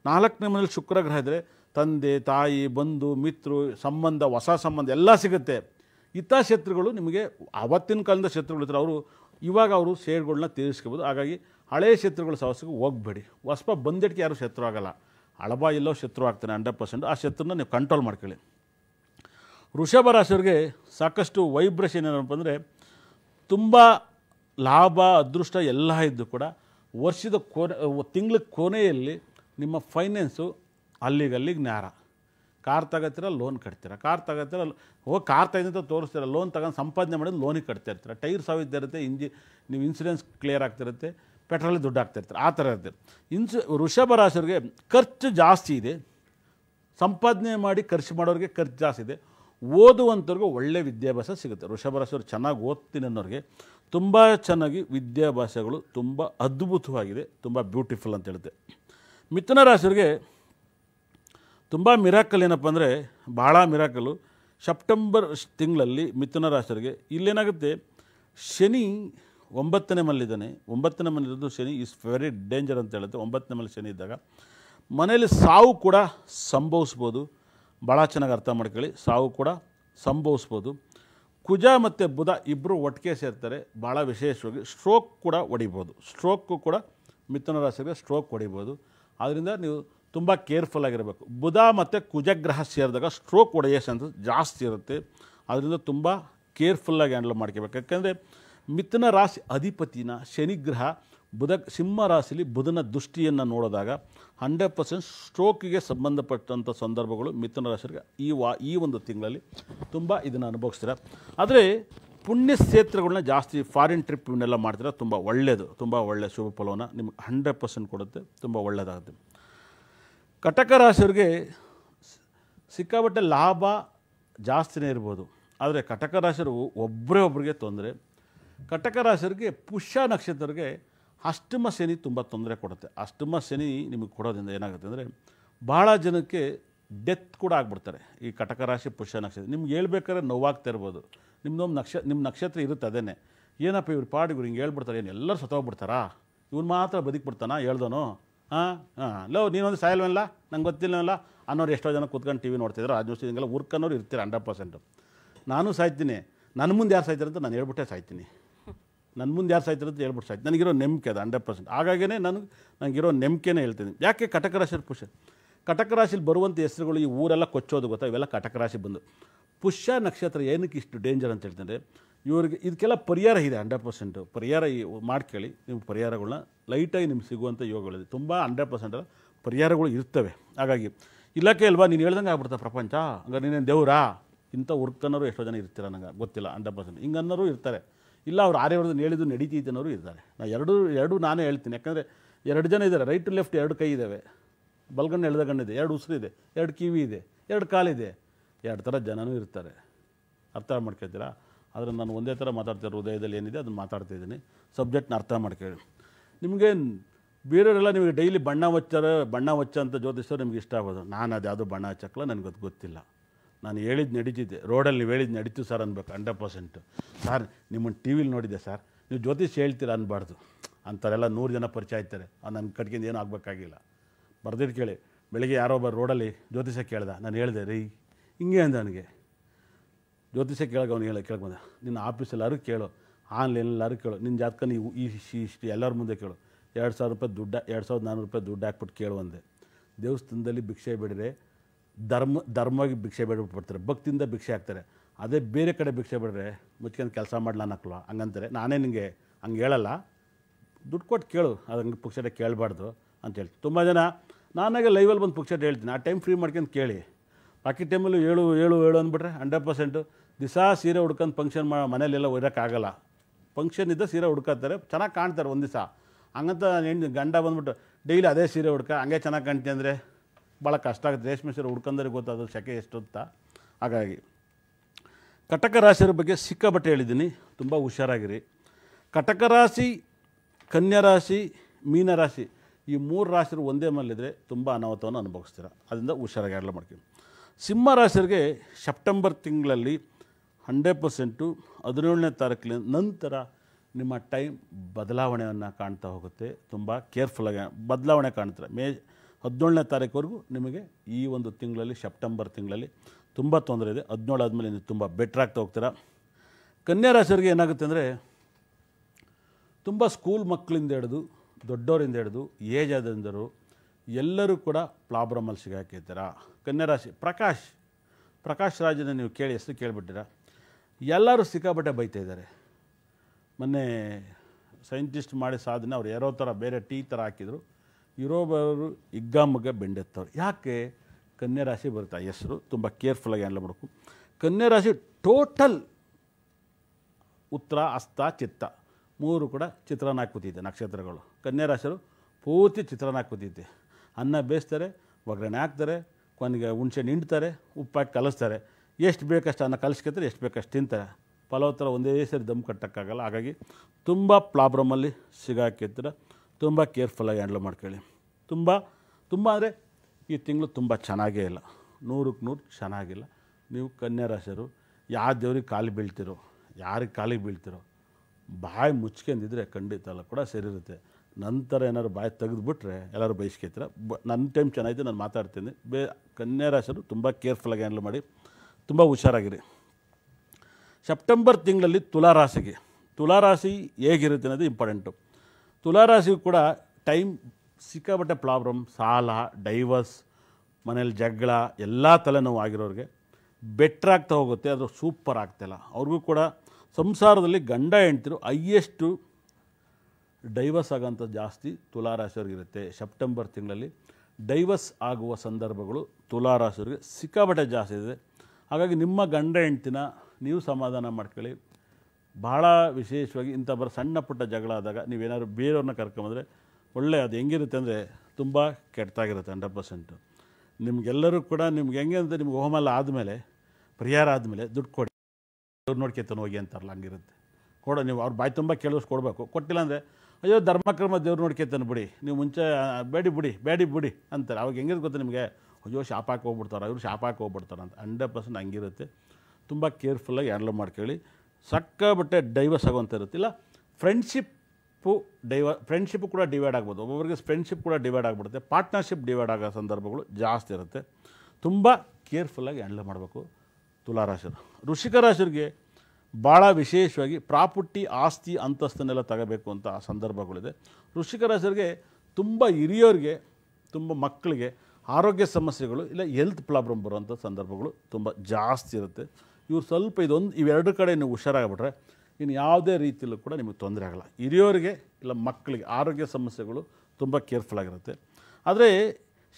ನಾಲ್ಕನೇ ಮನೇಲಿ ಶುಕ್ರಗ್ರಹ ಇದ್ದರೆ ತಂದೆ ತಾಯಿ ಬಂಧು ಮಿತ್ರರು ಸಂಬಂಧ ಹೊಸ ಸಂಬಂಧ ಎಲ್ಲ ಸಿಗುತ್ತೆ ಇತ ಶತ್ರುಗಳು ನಿಮಗೆ ಆವತ್ತಿನ ಕಾಲದ ಶತ್ರುಗಳು ಅವರು ಇವಾಗ ಅವರು ಷೇರ್ಗಳನ್ನ ತೀರಿಸ್ಕೋಬೋದು ಹಾಗಾಗಿ ಹಳೆಯ ಶತ್ರುಗಳ ಸಹವಾಸಕ್ಕೆ ಹೋಗಬೇಡಿ ಹೊಸಪ ಬಂದಿಟ್ಟಿಗೆ ಯಾರೂ ಶತ್ರು ಆಗೋಲ್ಲ ಹಳಬ ಇಲ್ಲೋ ಶತ್ರು ಆಗ್ತಾನೆ ಹಂಡ್ರೆಡ್ ಪರ್ಸೆಂಟ್ ಆ ಶತ್ರುನ ನೀವು ಕಂಟ್ರೋಲ್ ಮಾಡ್ಕೊಳ್ಳಿ ವೃಷಭ ರಾಶಿಯವ್ರಿಗೆ ಸಾಕಷ್ಟು ವೈಬ್ರೇಷನ್ ಏನಪ್ಪ ಅಂದರೆ ತುಂಬ ಲಾಭ ಅದೃಷ್ಟ ಎಲ್ಲ ಇದ್ದು ಕೂಡ ವರ್ಷದ ಕೊನೆ ತಿಂಗಳ ಕೊನೆಯಲ್ಲಿ ನಿಮ್ಮ ಫೈನಾನ್ಸು ಅಲ್ಲಿಗಲ್ಲಿಗೆ ನ್ಯಾರ ಕಾರ್ ತಗೋತೀರ ಲೋನ್ ಕಟ್ತೀರ ಕಾರ್ ತಗೋತೀರ ಹೋಗಿ ಕಾರ್ ತೆಗೆದಂತ ತೋರಿಸ್ತೀರ ಲೋನ್ ತಗೊಂಡು ಸಂಪಾದನೆ ಮಾಡಿದ್ರೆ ಲೋನಿಗೆ ಕಟ್ತಾ ಇರ್ತೀರ ಟೈರ್ ಸಾವಿದ್ದಿರುತ್ತೆ ಇಂಜಿ ನೀವು ಇನ್ಸೂರೆನ್ಸ್ ಕ್ಲಿಯರ್ ಆಗ್ತಿರುತ್ತೆ ಪೆಟ್ರೋಲಿಗೆ ದುಡ್ಡು ಆಗ್ತಿರ್ತಾರೆ ಆ ಥರ ಇರ್ತಾರೆ ಇನ್ಸು ವೃಷಭ ರಾಶಿಯವ್ರಿಗೆ ಖರ್ಚು ಜಾಸ್ತಿ ಇದೆ ಸಂಪಾದನೆ ಮಾಡಿ ಖರ್ಚು ಮಾಡೋರಿಗೆ ಖರ್ಚು ಜಾಸ್ತಿ ಇದೆ ಓದುವಂಥವ್ರಿಗೂ ಒಳ್ಳೆಯ ವಿದ್ಯಾಭ್ಯಾಸ ಸಿಗುತ್ತೆ ವೃಷಭರಾಶಿಯವರು ಚೆನ್ನಾಗಿ ಓದ್ತೀನಿ ಅನ್ನೋರಿಗೆ ತುಂಬ ಚೆನ್ನಾಗಿ ವಿದ್ಯಾಭ್ಯಾಸಗಳು ತುಂಬ ಅದ್ಭುತವಾಗಿದೆ ತುಂಬ ಬ್ಯೂಟಿಫುಲ್ ಅಂತ ಹೇಳುತ್ತೆ ಮಿಥುನ ರಾಶಿಯವರಿಗೆ ತುಂಬ ಮಿರಾಕಲ್ ಏನಪ್ಪ ಅಂದರೆ ಭಾಳ ಮಿರಾಕಲು ಸೆಪ್ಟೆಂಬರ್ ತಿಂಗಳಲ್ಲಿ ಮಿಥುನ ರಾಶಿಯವರಿಗೆ ಇಲ್ಲೇನಾಗುತ್ತೆ ಶನಿ ಒಂಬತ್ತನೇ ಮನೆಯಲ್ಲಿದ್ದಾನೆ ಒಂಬತ್ತನೇ ಮನೇಲಿರೋದು ಶನಿ ಇಸ್ ವೆರಿ ಡೇಂಜರ್ ಅಂತ ಹೇಳುತ್ತೆ ಒಂಬತ್ತನೇ ಮನೆಯಲ್ಲಿ ಶನಿ ಇದ್ದಾಗ ಮನೆಯಲ್ಲಿ ಸಾವು ಕೂಡ ಸಂಭವಿಸ್ಬೋದು ಭಾಳ ಚೆನ್ನಾಗಿ ಅರ್ಥ ಮಾಡ್ಕೊಳ್ಳಿ ಸಾವು ಕೂಡ ಸಂಭವಿಸ್ಬೋದು ಕುಜ ಮತ್ತು ಬುಧ ಇಬ್ಬರು ಒಟ್ಟಿಗೆ ಸೇರ್ತಾರೆ ಭಾಳ ವಿಶೇಷವಾಗಿ ಸ್ಟ್ರೋಕ್ ಕೂಡ ಹೊಡಿಬೋದು ಸ್ಟ್ರೋಕು ಕೂಡ ಮಿಥುನ ರಾಶಿಗೆ ಸ್ಟ್ರೋಕ್ ಹೊಡಿಬೋದು ಆದ್ದರಿಂದ ನೀವು ತುಂಬ ಕೇರ್ಫುಲ್ ಆಗಿರಬೇಕು ಬುಧ ಮತ್ತು ಕುಜಗ್ರಹ ಸೇರಿದಾಗ ಸ್ಟ್ರೋಕ್ ಒಡೆಯ ಚಾನ್ಸಸ್ ಜಾಸ್ತಿ ಇರುತ್ತೆ ಅದರಿಂದ ತುಂಬ ಕೇರ್ಫುಲ್ಲಾಗಿ ಹ್ಯಾಂಡಲ್ ಮಾಡ್ಕೋಬೇಕು ಯಾಕೆಂದರೆ ಮಿಥುನ ರಾಶಿ ಅಧಿಪತಿನ ಶನಿಗ್ರಹ ಬುಧ ಸಿಂಹ ರಾಶಿಲಿ ಬುಧನ ದೃಷ್ಟಿಯನ್ನು ನೋಡಿದಾಗ ಹಂಡ್ರೆಡ್ ಪರ್ಸೆಂಟ್ ಸ್ಟ್ರೋಕಿಗೆ ಸಂಬಂಧಪಟ್ಟಂಥ ಸಂದರ್ಭಗಳು ಮಿಥುನ ರಾಶಿಗೆ ಈ ವಾ ಈ ಒಂದು ತಿಂಗಳಲ್ಲಿ ತುಂಬ ಇದನ್ನು ಅನುಭವಿಸ್ತಾರೆ ಆದರೆ ಪುಣ್ಯ ಕ್ಷೇತ್ರಗಳನ್ನ ಜಾಸ್ತಿ ಫಾರಿನ್ ಟ್ರಿಪ್ ಇವನ್ನೆಲ್ಲ ಮಾಡ್ತೀರ ತುಂಬ ಒಳ್ಳೆಯದು ತುಂಬ ಒಳ್ಳೆಯ ಶುಭ ಫಲವನ್ನು ನಿಮ್ಗೆ ಹಂಡ್ರೆಡ್ ಪರ್ಸೆಂಟ್ ಕೊಡುತ್ತೆ ತುಂಬ ಒಳ್ಳೆಯದಾಗುತ್ತೆ ಕಟಕ ರಾಶಿಯವ್ರಿಗೆ ಸಿಕ್ಕಾಬಟ್ಟೆ ಲಾಭ ಜಾಸ್ತಿನೇ ಇರ್ಬೋದು ಆದರೆ ಕಟಕ ರಾಶಿಯರು ಒಬ್ಬರೇ ಒಬ್ರಿಗೆ ತೊಂದರೆ ಕಟಕ ರಾಶಿಯವ್ರಿಗೆ ಪುಷ್ಯ ನಕ್ಷತ್ರರಿಗೆ ಅಷ್ಟಮ ಶನಿ ತುಂಬ ತೊಂದರೆ ಕೊಡುತ್ತೆ ಅಷ್ಟಮ ಶನಿ ನಿಮಗೆ ಕೊಡೋದ್ರಿಂದ ಏನಾಗುತ್ತೆ ಅಂದರೆ ಭಾಳ ಜನಕ್ಕೆ ಡೆತ್ ಕೂಡ ಆಗ್ಬಿಡ್ತಾರೆ ಈ ಕಟಕ ರಾಶಿ ಪುಷ್ಯ ನಕ್ಷತ್ರ ನಿಮ್ಗೆ ಹೇಳ್ಬೇಕಾದ್ರೆ ನೋವಾಗ್ತಾ ಇರ್ಬೋದು ನಿಮ್ಮದೊಂದು ನಕ್ಷ ನಿಮ್ಮ ನಕ್ಷತ್ರ ಇರುತ್ತೆ ಅದೇ ಏನಪ್ಪ ಇವ್ರು ಪಾಡಿ ಇವ್ರು ಹಿಂಗೆ ಹೇಳ್ಬಿಡ್ತಾರೆ ಏನು ಎಲ್ಲರೂ ಸತೋಗ್ಬಿಡ್ತಾರಾ ಇವ್ನು ಮಾತ್ರ ಬದುಕ್ಬಿಡ್ತಾನ ಹೇಳ್ದೋನು ಹಾಂ ಹಾಂ ನೀನು ನೀನೊಂದು ಸಾಯಲ್ವಲ್ಲ ನಂಗೆ ಗೊತ್ತಿಲ್ಲವಲ್ಲ ಅನ್ನೋರು ಎಷ್ಟೋ ಜನ ಕೂತ್ಕೊಂಡು ಟಿ ವಿ ನೋಡ್ತಿದ್ರು ಆ ದಿವಸ ಹಿಂಗೆಲ್ಲ ಉರ್ಕನ್ನೋರು ಇರ್ತೀರ ಹಂಡ್ರೆಡ್ ಪರ್ಸೆಂಟು ನಾನು ಸಾಯ್ತೀನಿ ನನ್ನ ಮುಂದೆ ಯಾರು ಸಾಯ್ತಾರೆ ಅಂತ ನಾನು ಹೇಳ್ಬಿಟ್ಟೆ ಸಾಯ್ತೀನಿ ನನ್ನ ಮುಂದೆ ಯಾರು ಸಾಯ್ತಾರೆ ಅಂತ ಹೇಳ್ಬಿಟ್ಟು ಸಾಯ್ತು ನನಗಿರೋ ನಂಬಿಕೆ ಅದು ಹಂಡ್ರೆಡ್ ಪರ್ಸೆಂಟ್ ಹಾಗಾಗಿನೇ ನನಗೆ ನನಗಿರೋ ನಂಬಿಕೆನೇ ಹೇಳ್ತೀನಿ ಯಾಕೆ ಕಟಕ ರಾಶಿ ಪುಷ ಕಟಕ ರಾಶಿಲಿ ಬರುವಂಥ ಹೆಸರುಗಳು ಈ ಊರೆಲ್ಲ ಕೊಚ್ಚೋದು ಗೊತ್ತಾ ಇವೆಲ್ಲ ಕಟಕ ರಾಶಿ ಬಂದು ಪುಷ್ಯ ನಕ್ಷತ್ರ ಏನಕ್ಕೆ ಇಷ್ಟು ಡೇಂಜರ್ ಅಂತ ಹೇಳ್ತಂದರೆ ಇವರಿಗೆ ಇದಕ್ಕೆಲ್ಲ ಪರಿಹಾರ ಇದೆ ಹಂಡ್ರೆಡ್ ಪರ್ಸೆಂಟು ಪರಿಹಾರ ಮಾಡ್ಕೇಳಿ ನಿಮ್ಮ ಪರಿಹಾರಗಳನ್ನ ಲೈಟಾಗಿ ನಿಮ್ಗೆ ಸಿಗುವಂಥ ಯೋಗಗಳಿದೆ ತುಂಬ ಹಂಡ್ರೆಡ್ ಪರ್ಸೆಂಟ್ ಪರಿಹಾರಗಳು ಇರ್ತವೆ ಹಾಗಾಗಿ ಇಲ್ಲಕ್ಕೆ ಅಲ್ವಾ ನೀನು ಹೇಳ್ದಂಗೆ ಆಗ್ಬಿಡ್ತಾ ಪ್ರಪಂಚ ಹಂಗಾರೆ ನೀನೇನು ದೇವ್ರಾ ಇಂಥ ಹುರ್ಕನ್ನೋರು ಎಷ್ಟೋ ಜನ ಇರ್ತೀರ ನನಗೆ ಗೊತ್ತಿಲ್ಲ ಹಂಡ್ರೆಡ್ ಪರ್ಸೆಂಟ್ ಹಿಂಗನ್ನೋರು ಇರ್ತಾರೆ ಇಲ್ಲ ಅವ್ರು ಆರ್ಯವರ್ಧನ ಹೇಳಿದ್ದು ನಡೀತಿದ್ದನವರು ಇರ್ತಾರೆ ನಾನು ಎರಡು ಎರಡು ನಾನೇ ಹೇಳ್ತೀನಿ ಯಾಕಂದರೆ ಎರಡು ಜನ ಇದ್ದಾರೆ ರೈಟ್ ಟು ಲೆಫ್ಟ್ ಎರಡು ಕೈ ಇದ್ದಾವೆ ಬಲ್ಗಣ್ಣು ಗಣ್ಣಿದೆ ಎರಡು ಉಸಿರಿದೆ ಎರಡು ಕಿವಿ ಇದೆ ಎರಡು ಕಾಲಿದೆ ಎರಡು ಥರ ಜನನೂ ಇರ್ತಾರೆ ಅರ್ಥ ಮಾಡ್ಕೊಳ್ತೀರಾ ಆದರೆ ನಾನು ಒಂದೇ ಥರ ಮಾತಾಡ್ತಿರೋ ಹೃದಯದಲ್ಲಿ ಏನಿದೆ ಅದನ್ನು ಮಾತಾಡ್ತಿದ್ದೀನಿ ಸಬ್ಜೆಕ್ಟ್ನ ಅರ್ಥ ಮಾಡ್ಕೊಳ್ಳಿ ನಿಮಗೆ ಬೇರೆಯವರೆಲ್ಲ ನಿಮಗೆ ಡೈಲಿ ಬಣ್ಣ ವಚ್ಚರ ಬಣ್ಣ ವಚ್ಚ ಅಂತ ಜ್ಯೋತಿಷ್ಯರು ನಿಮ್ಗೆ ಇಷ್ಟ ಆಗೋದು ನಾನು ಅದು ಯಾವುದು ಬಣ್ಣ ಹಚ್ಚಕ್ಕಲ್ಲ ನನಗೆ ಅದು ಗೊತ್ತಿಲ್ಲ ನಾನು ಹೇಳಿದ್ದು ನಡೀತಿದ್ದೆ ರೋಡಲ್ಲಿ ನೀವು ಹೇಳಿದ್ದು ನಡೀತು ಸರ್ ಅನ್ಬೇಕು ಹಂಡ್ರೆಡ್ ಪರ್ಸೆಂಟು ಸರ್ ನಿಮ್ಮನ್ನು ಟಿ ವಿಲಿ ನೋಡಿದ್ದೆ ಸರ್ ನೀವು ಜ್ಯೋತಿಷ್ ಹೇಳ್ತೀರ ಅನ್ಬಾರ್ದು ಅಂತಾರೆಲ್ಲ ನೂರು ಜನ ಪರಿಚಯ ಆಯ್ತಾರೆ ನನ್ನ ಕಟ್ಕಿಂದ ಏನೂ ಆಗಬೇಕಾಗಿಲ್ಲ ಬರ್ದಿದ್ದು ಕೇಳಿ ಬೆಳಿಗ್ಗೆ ಯಾರೋ ಬರ್ ರೋಡಲ್ಲಿ ಜ್ಯೋತಿಷ್ಯ ಕೇಳ್ದೆ ನಾನು ಹೇಳಿದೆ ರೀ ಹಿಂಗೆ ಅಂದ ನನಗೆ ಜ್ಯೋತಿಷ್ಯ ಕೇಳಕ್ಕೆ ಅವ್ನು ಹೇಳಿ ಕೇಳಕ್ಕೆ ಬಂದ ನಿನ್ನ ಆಫೀಸಲ್ಲಿ ಕೇಳು ಆನ್ಲೈನ್ ಎಲ್ಲರೂ ಕೇಳು ನಿನ್ನ ಜಾತಕ ನೀವು ಈ ಇಷ್ಟು ಎಲ್ಲರ ಮುಂದೆ ಕೇಳು ಎರಡು ಸಾವಿರ ರೂಪಾಯಿ ದುಡ್ಡು ಎರಡು ಸಾವಿರದ ನಾನ್ನೂರು ರೂಪಾಯಿ ದುಡ್ಡು ಹಾಕ್ಬಿಟ್ಟು ಕೇಳು ಅಂದೆ ದೇವಸ್ಥಾನದಲ್ಲಿ ಭಿಕ್ಷೆ ಬಿಡ್ರೆ ಧರ್ಮ ಧರ್ಮವಾಗಿ ಭಿಕ್ಷೆ ಬಿಡ್ಬಿಡ್ತಾರೆ ಭಕ್ತಿಯಿಂದ ಭಿಕ್ಷೆ ಹಾಕ್ತಾರೆ ಅದೇ ಬೇರೆ ಕಡೆ ಭಿಕ್ಷೆ ಬಿಡ್ರೆ ಮುಚ್ಕೊಂಡು ಕೆಲಸ ಮಾಡಲ ಅನ್ನಕ್ಕಲ್ವ ಹಂಗಂತಾರೆ ನಾನೇ ನಿನಗೆ ಹಂಗೆ ಹೇಳಲ್ಲ ದುಡ್ಡು ಕೊಟ್ಟು ಕೇಳು ಅದು ಹಂಗೆ ಪುಕ್ಷಟ ಕೇಳಬಾರ್ದು ಅಂತೇಳಿ ತುಂಬ ಜನ ನಾನಾಗೆ ಲೈವಲ್ಲಿ ಬಂದು ಪುಕ್ಚರ್ ಹೇಳ್ತೀನಿ ಆ ಟೈಮ್ ಫ್ರೀ ಮಾಡ್ಕೊಂಡು ಕೇಳಿ ಬಾಕಿ ಟೈಮಲ್ಲೂ ಏಳು ಏಳು ಏಳು ಅಂದ್ಬಿಟ್ರೆ ಹಂಡ್ರೆಡ್ ಪರ್ಸೆಂಟು ದಿಸ ಸೀರೆ ಹುಡ್ಕೊಂಡು ಫಂಕ್ಷನ್ ಮಾ ಮನೇಲೆಲ್ಲ ಇರೋಕ್ಕಾಗಲ್ಲ ಫಂಕ್ಷನ್ ಇದ್ದ ಸೀರೆ ಹುಡ್ಕೋತಾರೆ ಚೆನ್ನಾಗಿ ಕಾಣ್ತಾರೆ ಒಂದು ದಿವಸ ಹಂಗಂತ ಹೆಣ್ಣು ಗಂಡ ಬಂದ್ಬಿಟ್ಟು ಡೈಲಿ ಅದೇ ಸೀರೆ ಹುಡ್ಕ ಹಂಗೆ ಚೆನ್ನಾಗಿ ಕಾಣ್ತೀನಿ ಅಂದರೆ ಭಾಳ ಕಷ್ಟ ಆಗುತ್ತೆ ರೇಷ್ಮೆ ಸೀರೆ ಹುಡ್ಕೊಂಡ್ರೆ ಗೊತ್ತಾದ್ರು ಸೆಕೆ ಎಷ್ಟು ಅಂತ ಹಾಗಾಗಿ ಕಟಕ ರಾಶಿಯರ ಬಗ್ಗೆ ಸಿಕ್ಕಾಪಟ್ಟೆ ಹೇಳಿದ್ದೀನಿ ತುಂಬ ಹುಷಾರಾಗಿರಿ ಕಟಕ ರಾಶಿ ಕನ್ಯಾ ರಾಶಿ ಮೀನರಾಶಿ ಈ ಮೂರು ರಾಶಿರು ಒಂದೇ ಮೇಲಿದ್ದರೆ ತುಂಬ ಅನಾಹುತವನ್ನು ಅನುಭವಿಸ್ತೀರ ಅದರಿಂದ ಹುಷಾರಾಗಿ ಆಡಲು ಮಾಡ್ತೀವಿ ಸಿಂಹ ರಾಶಿಯರಿಗೆ ಸೆಪ್ಟೆಂಬರ್ ತಿಂಗಳಲ್ಲಿ ಹಂಡ್ರೆಡ್ ಪರ್ಸೆಂಟು ಹದಿನೇಳನೇ ತಾರೀಕಿನ ನಂತರ ನಿಮ್ಮ ಟೈಮ್ ಬದಲಾವಣೆಯನ್ನು ಕಾಣ್ತಾ ಹೋಗುತ್ತೆ ತುಂಬ ಕೇರ್ಫುಲ್ಲಾಗಿ ಬದಲಾವಣೆ ಕಾಣ್ತಾರೆ ಮೇ ಹದಿನೇಳನೇ ತಾರೀಕುವರೆಗೂ ನಿಮಗೆ ಈ ಒಂದು ತಿಂಗಳಲ್ಲಿ ಸೆಪ್ಟೆಂಬರ್ ತಿಂಗಳಲ್ಲಿ ತುಂಬ ತೊಂದರೆ ಇದೆ ಹದಿನೇಳು ಆದಮೇಲೆ ನೀವು ತುಂಬ ಬೆಟ್ರ್ ಆಗ್ತಾ ಹೋಗ್ತೀರಾ ಕನ್ಯಾ ರಾಶಿಯವರಿಗೆ ಏನಾಗುತ್ತೆ ಅಂದರೆ ತುಂಬ ಸ್ಕೂಲ್ ಮಕ್ಕಳಿಂದ ಹಿಡಿದು ದೊಡ್ಡವರಿಂದ ಹಿಡಿದು ಏಜ್ ಆದಂದರು ಎಲ್ಲರೂ ಕೂಡ ಪ್ರಾಬ್ಲಮಲ್ಲಿ ಸಿಗಾಕಿದ್ದೀರ ಕನ್ಯರಾಶಿ ಪ್ರಕಾಶ್ ಪ್ರಕಾಶ್ ರಾಜನ ನೀವು ಕೇಳಿ ಹೆಸರು ಕೇಳಿಬಿಟ್ಟಿರ ಎಲ್ಲರೂ ಸಿಕ್ಕಾಬಟ್ಟೆ ಬೈತಾ ಇದ್ದಾರೆ ಮೊನ್ನೆ ಸೈಂಟಿಸ್ಟ್ ಮಾಡಿ ಸಾಧನೆ ಅವ್ರು ಯಾರೋ ಥರ ಬೇರೆ ಟೀ ಥರ ಹಾಕಿದರು ಇರೋಬರು ಇಗ್ಗಾಮಗ ಬೆಂಡೆತ್ತವ್ರು ಯಾಕೆ ಕನ್ಯಾ ರಾಶಿ ಬರುತ್ತೆ ಹೆಸರು ತುಂಬ ಕೇರ್ಫುಲ್ಲಾಗಿ ಹ್ಯಾಂಡಲ್ ಮಾಡಬೇಕು ಕನ್ಯಾ ರಾಶಿ ಟೋಟಲ್ ಉತ್ತರ ಅಸ್ತ ಚಿತ್ತ ಮೂರು ಕೂಡ ಚಿತ್ರನ ಹಾಕುತ್ತಿದ್ದೆ ನಕ್ಷತ್ರಗಳು ಕನ್ಯಾರಾಶರು ಪೂರ್ತಿ ಚಿತ್ರಾನ್ನ ಹಾಕ್ಬಿದ್ದಿದ್ದೆ ಅನ್ನ ಬೇಯಿಸ್ತಾರೆ ಒಗ್ಗರಣೆ ಹಾಕ್ತಾರೆ ಕೊನೆಗೆ ಹುಣ್ಸೆ ನಿಂಡ್ತಾರೆ ಉಪ್ಪಾಕಿ ಕಲಿಸ್ತಾರೆ ಎಷ್ಟು ಬೇಕಷ್ಟು ಅನ್ನ ಕಲಿಸ್ಕೊತಾರೆ ಎಷ್ಟು ಬೇಕಷ್ಟು ತಿಂತಾರೆ ಫಲವತ್ತರ ಒಂದೇ ಸರಿ ದಮ್ ಕಟ್ಟೋಕ್ಕಾಗಲ್ಲ ಹಾಗಾಗಿ ತುಂಬ ಪ್ರಾಬ್ಲಮಲ್ಲಿ ಸಿಗಾಕಿದ್ರೆ ತುಂಬ ಕೇರ್ಫುಲ್ಲಾಗಿ ಹ್ಯಾಂಡ್ಲ್ ಮಾಡ್ಕೊಳ್ಳಿ ತುಂಬ ತುಂಬ ಅಂದರೆ ಈ ತಿಂಗಳು ತುಂಬ ಚೆನ್ನಾಗೇ ಇಲ್ಲ ನೂರಕ್ಕೆ ನೂರು ಚೆನ್ನಾಗಿಲ್ಲ ನೀವು ಕನ್ಯಾರಾಶರು ಯಾವ ದೇವ್ರಿಗೆ ಕಾಲು ಬೀಳ್ತಿರೋ ಯಾರಿಗೆ ಕಾಲಿಗೆ ಬೀಳ್ತಿರೋ ಬಾಯಿ ಮುಚ್ಕೊಂಡಿದ್ರೆ ಖಂಡಿತ ಅಲ್ಲ ಕೂಡ ಇರುತ್ತೆ ನಂತರ ಏನಾದ್ರು ಬಾಯಿ ತೆಗೆದುಬಿಟ್ರೆ ಎಲ್ಲರೂ ಬಯಸ್ಕೈತಿರ ಬ ನನ್ನ ಟೈಮ್ ಚೆನ್ನಾಗಿದೆ ನಾನು ಮಾತಾಡ್ತೀನಿ ಬೇ ಕನ್ಯಾ ತುಂಬ ಕೇರ್ಫುಲ್ಲಾಗಿ ಹ್ಯಾಂಡಲ್ ಮಾಡಿ ತುಂಬ ಹುಷಾರಾಗಿರಿ ಸೆಪ್ಟೆಂಬರ್ ತಿಂಗಳಲ್ಲಿ ತುಲಾರಾಶಿಗೆ ತುಲಾರಾಶಿ ಹೇಗಿರುತ್ತೆ ಅನ್ನೋದು ಇಂಪಾರ್ಟೆಂಟು ತುಲಾರಾಶಿಗೂ ಕೂಡ ಟೈಮ್ ಸಿಕ್ಕಾಬಟ್ಟೆ ಪ್ರಾಬ್ಲಮ್ ಸಾಲ ಡೈವರ್ಸ್ ಮನೇಲಿ ಜಗಳ ಎಲ್ಲ ತಲೆನೋವು ಆಗಿರೋರಿಗೆ ಬೆಟ್ರ್ ಆಗ್ತಾ ಹೋಗುತ್ತೆ ಅದು ಸೂಪರ್ ಆಗ್ತಾಯಿಲ್ಲ ಅವ್ರಿಗೂ ಕೂಡ ಸಂಸಾರದಲ್ಲಿ ಗಂಡ ಹೆಂಡ್ತಿರು ಹೈಯೆಸ್ಟು ಡೈವರ್ಸ್ ಆಗೋಂಥ ಜಾಸ್ತಿ ಇರುತ್ತೆ ಸೆಪ್ಟೆಂಬರ್ ತಿಂಗಳಲ್ಲಿ ಡೈವರ್ಸ್ ಆಗುವ ಸಂದರ್ಭಗಳು ತುಲಾರಾಶಿಯವ್ರಿಗೆ ಸಿಕ್ಕಾಪಟ್ಟೆ ಜಾಸ್ತಿ ಇದೆ ಹಾಗಾಗಿ ನಿಮ್ಮ ಗಂಡ ಹೆಂಡ್ತಿನ ನೀವು ಸಮಾಧಾನ ಮಾಡ್ಕೊಳ್ಳಿ ಭಾಳ ವಿಶೇಷವಾಗಿ ಇಂಥ ಬರೋ ಸಣ್ಣ ಪುಟ್ಟ ಜಗಳ ಆದಾಗ ನೀವೇನಾದ್ರು ಬೇರೆಯವ್ರನ್ನ ಕರ್ಕೊಂಬಂದರೆ ಒಳ್ಳೆ ಅದು ಹೆಂಗಿರುತ್ತೆ ಅಂದರೆ ತುಂಬ ಕೆಟ್ಟಾಗಿರುತ್ತೆ ಹಂಡ್ರೆಡ್ ಪರ್ಸೆಂಟು ನಿಮಗೆಲ್ಲರೂ ಕೂಡ ನಿಮ್ಗೆ ಹೆಂಗೆ ಅಂತ ನಿಮ್ಗೆ ಹೋಮಲ್ಲ ಆದಮೇಲೆ ಪರಿಹಾರ ಆದಮೇಲೆ ದುಡ್ಡು ಕೊಡಿ ಅವ್ರು ನೋಡ್ಕೊತಾನೆ ಹೋಗಿ ಅಂತಾರಲ್ಲ ಹಂಗಿರುತ್ತೆ ಕೊಡೋ ನೀವು ಅವ್ರು ಬಾಯಿ ತುಂಬ ಕೇಳಿಸ್ಕೊಡ್ಬೇಕು ಕೊಟ್ಟಿಲ್ಲ ಅಂದರೆ ಅಯ್ಯೋ ಧರ್ಮಕ್ರಮ ದೇವ್ರು ನೋಡ್ಕೇತಾನೆ ಬಿಡಿ ನೀವು ಮುಂಚೆ ಬೇಡಿ ಬಿಡಿ ಬೇಡಿ ಬಿಡಿ ಅಂತಾರೆ ಅವಾಗ ಹೆಂಗಿದ್ ಗೊತ್ತಾ ನಿಮಗೆ ಅಯ್ಯೋ ಹಾಕಿ ಹೋಗ್ಬಿಡ್ತಾರೆ ಇವರು ಹಾಕಿ ಹೋಗ್ಬಿಡ್ತಾರೆ ಅಂತ ಹಂಡ್ರೆಡ್ ಪರ್ಸೆಂಟ್ ಹಂಗಿರುತ್ತೆ ತುಂಬ ಕೇರ್ಫುಲ್ಲಾಗಿ ಹ್ಯಾಂಡಲ್ ಮಾಡ್ಕೊಳ್ಳಿ ಸಕ್ಕ ಬಟ್ಟೆ ಡೈವರ್ಸ್ ಆಗುವಂಥ ಇರುತ್ತಿಲ್ಲ ಫ್ರೆಂಡ್ಶಿಪ್ಪು ಡೈವ ಫ್ರೆಂಡ್ಶಿಪ್ಪು ಕೂಡ ಡಿವೈಡ್ ಆಗ್ಬೋದು ಒಬ್ಬೊಬ್ಬರಿಗೆ ಫ್ರೆಂಡ್ಶಿಪ್ ಕೂಡ ಡಿವೈಡ್ ಆಗಿಬಿಡುತ್ತೆ ಪಾರ್ಟ್ನರ್ಶಿಪ್ ಡಿವೈಡ್ ಆಗೋ ಸಂದರ್ಭಗಳು ಜಾಸ್ತಿ ಇರುತ್ತೆ ತುಂಬ ಕೇರ್ಫುಲ್ಲಾಗಿ ಹ್ಯಾಂಡ್ಲ್ ಮಾಡಬೇಕು ತುಲಾರಾಶರು ಋಷಿಕ ರಾಶಿಗೆ ಭಾಳ ವಿಶೇಷವಾಗಿ ಪ್ರಾಪರ್ಟಿ ಆಸ್ತಿ ಅಂತಸ್ತನ್ನೆಲ್ಲ ತಗೋಬೇಕು ಅಂತ ಸಂದರ್ಭಗಳಿದೆ ರಾಜರಿಗೆ ತುಂಬ ಹಿರಿಯೋರಿಗೆ ತುಂಬ ಮಕ್ಕಳಿಗೆ ಆರೋಗ್ಯ ಸಮಸ್ಯೆಗಳು ಇಲ್ಲ ಹೆಲ್ತ್ ಪ್ರಾಬ್ಲಮ್ ಬರುವಂಥ ಸಂದರ್ಭಗಳು ತುಂಬ ಜಾಸ್ತಿ ಇರುತ್ತೆ ಇವರು ಸ್ವಲ್ಪ ಇದೊಂದು ಇವೆರಡು ಕಡೆ ನೀವು ಹುಷಾರಾಗಿಬಿಟ್ರೆ ಇನ್ನು ಯಾವುದೇ ರೀತಿಯಲ್ಲೂ ಕೂಡ ನಿಮಗೆ ತೊಂದರೆ ಆಗಲ್ಲ ಹಿರಿಯೋರಿಗೆ ಇಲ್ಲ ಮಕ್ಕಳಿಗೆ ಆರೋಗ್ಯ ಸಮಸ್ಯೆಗಳು ತುಂಬ ಕೇರ್ಫುಲ್ ಆಗಿರುತ್ತೆ ಆದರೆ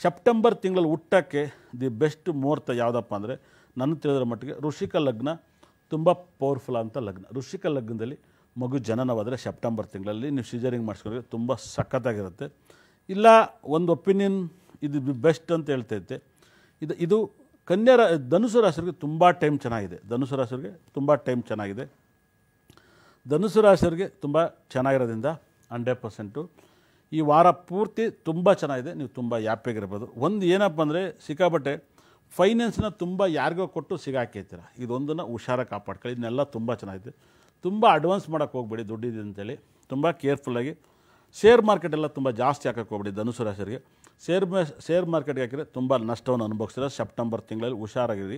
ಸೆಪ್ಟೆಂಬರ್ ತಿಂಗಳಲ್ಲಿ ಹುಟ್ಟಕ್ಕೆ ದಿ ಬೆಸ್ಟ್ ಮುಹೂರ್ತ ಯಾವುದಪ್ಪ ಅಂದರೆ ನನ್ನ ತಿಳಿದ್ರ ಮಟ್ಟಿಗೆ ಋಷಿಕ ಲಗ್ನ ತುಂಬ ಪವರ್ಫುಲ್ ಅಂತ ಲಗ್ನ ಋಷಿಕ ಲಗ್ನದಲ್ಲಿ ಮಗು ಜನನವಾದರೆ ಸೆಪ್ಟೆಂಬರ್ ತಿಂಗಳಲ್ಲಿ ನೀವು ಸಿಜರಿಂಗ್ ಮಾಡಿಸ್ಕೊಂಡ್ರೆ ತುಂಬ ಸಖತ್ತಾಗಿರುತ್ತೆ ಇಲ್ಲ ಒಂದು ಒಪಿನಿಯನ್ ಇದು ಬೆಸ್ಟ್ ಅಂತ ಹೇಳ್ತೈತೆ ಇದು ಇದು ಕನ್ಯಾ ಧನುಸು ರಾಶಿಗೆ ತುಂಬ ಟೈಮ್ ಚೆನ್ನಾಗಿದೆ ಧನುಸು ರಾಶಿಗೆ ತುಂಬ ಟೈಮ್ ಚೆನ್ನಾಗಿದೆ ಧನುಸು ರಾಶಿಯವ್ರಿಗೆ ತುಂಬ ಚೆನ್ನಾಗಿರೋದ್ರಿಂದ ಹಂಡ್ರೆಡ್ ಪರ್ಸೆಂಟು ಈ ವಾರ ಪೂರ್ತಿ ತುಂಬ ಚೆನ್ನಾಗಿದೆ ನೀವು ತುಂಬ ಯಾಪಿಯಾಗಿರ್ಬೋದು ಒಂದು ಏನಪ್ಪ ಅಂದರೆ ಸಿಕ್ಕಾಪಟ್ಟೆ ಫೈನಾನ್ಸ್ನ ತುಂಬ ಯಾರಿಗೋ ಕೊಟ್ಟು ಸಿಗಾಕೈತಿರ ಇದೊಂದನ್ನು ಹುಷಾರ ಕಾಪಾಡ್ಕೊಳ್ಳಿ ಇದನ್ನೆಲ್ಲ ತುಂಬ ಚೆನ್ನಾಗಿದೆ ತುಂಬ ಅಡ್ವಾನ್ಸ್ ಮಾಡೋಕ್ಕೆ ಹೋಗ್ಬೇಡಿ ದುಡ್ಡಿದೆ ಅಂತೇಳಿ ತುಂಬ ಕೇರ್ಫುಲ್ಲಾಗಿ ಶೇರ್ ಮಾರ್ಕೆಟ್ ತುಂಬ ಜಾಸ್ತಿ ಹಾಕಕ್ಕೆ ಹೋಗ್ಬೇಡಿ ಧನುಸು ರಾಶಿಯರಿಗೆ ಶೇರ್ ಮೇ ಶೇರ್ ಮಾರ್ಕೆಟ್ಗೆ ಹಾಕಿದರೆ ತುಂಬ ನಷ್ಟವನ್ನು ಅನುಭವಿಸ್ತಾರೆ ಸೆಪ್ಟೆಂಬರ್ ತಿಂಗಳಲ್ಲಿ ಹುಷಾರಾಗಿರಿ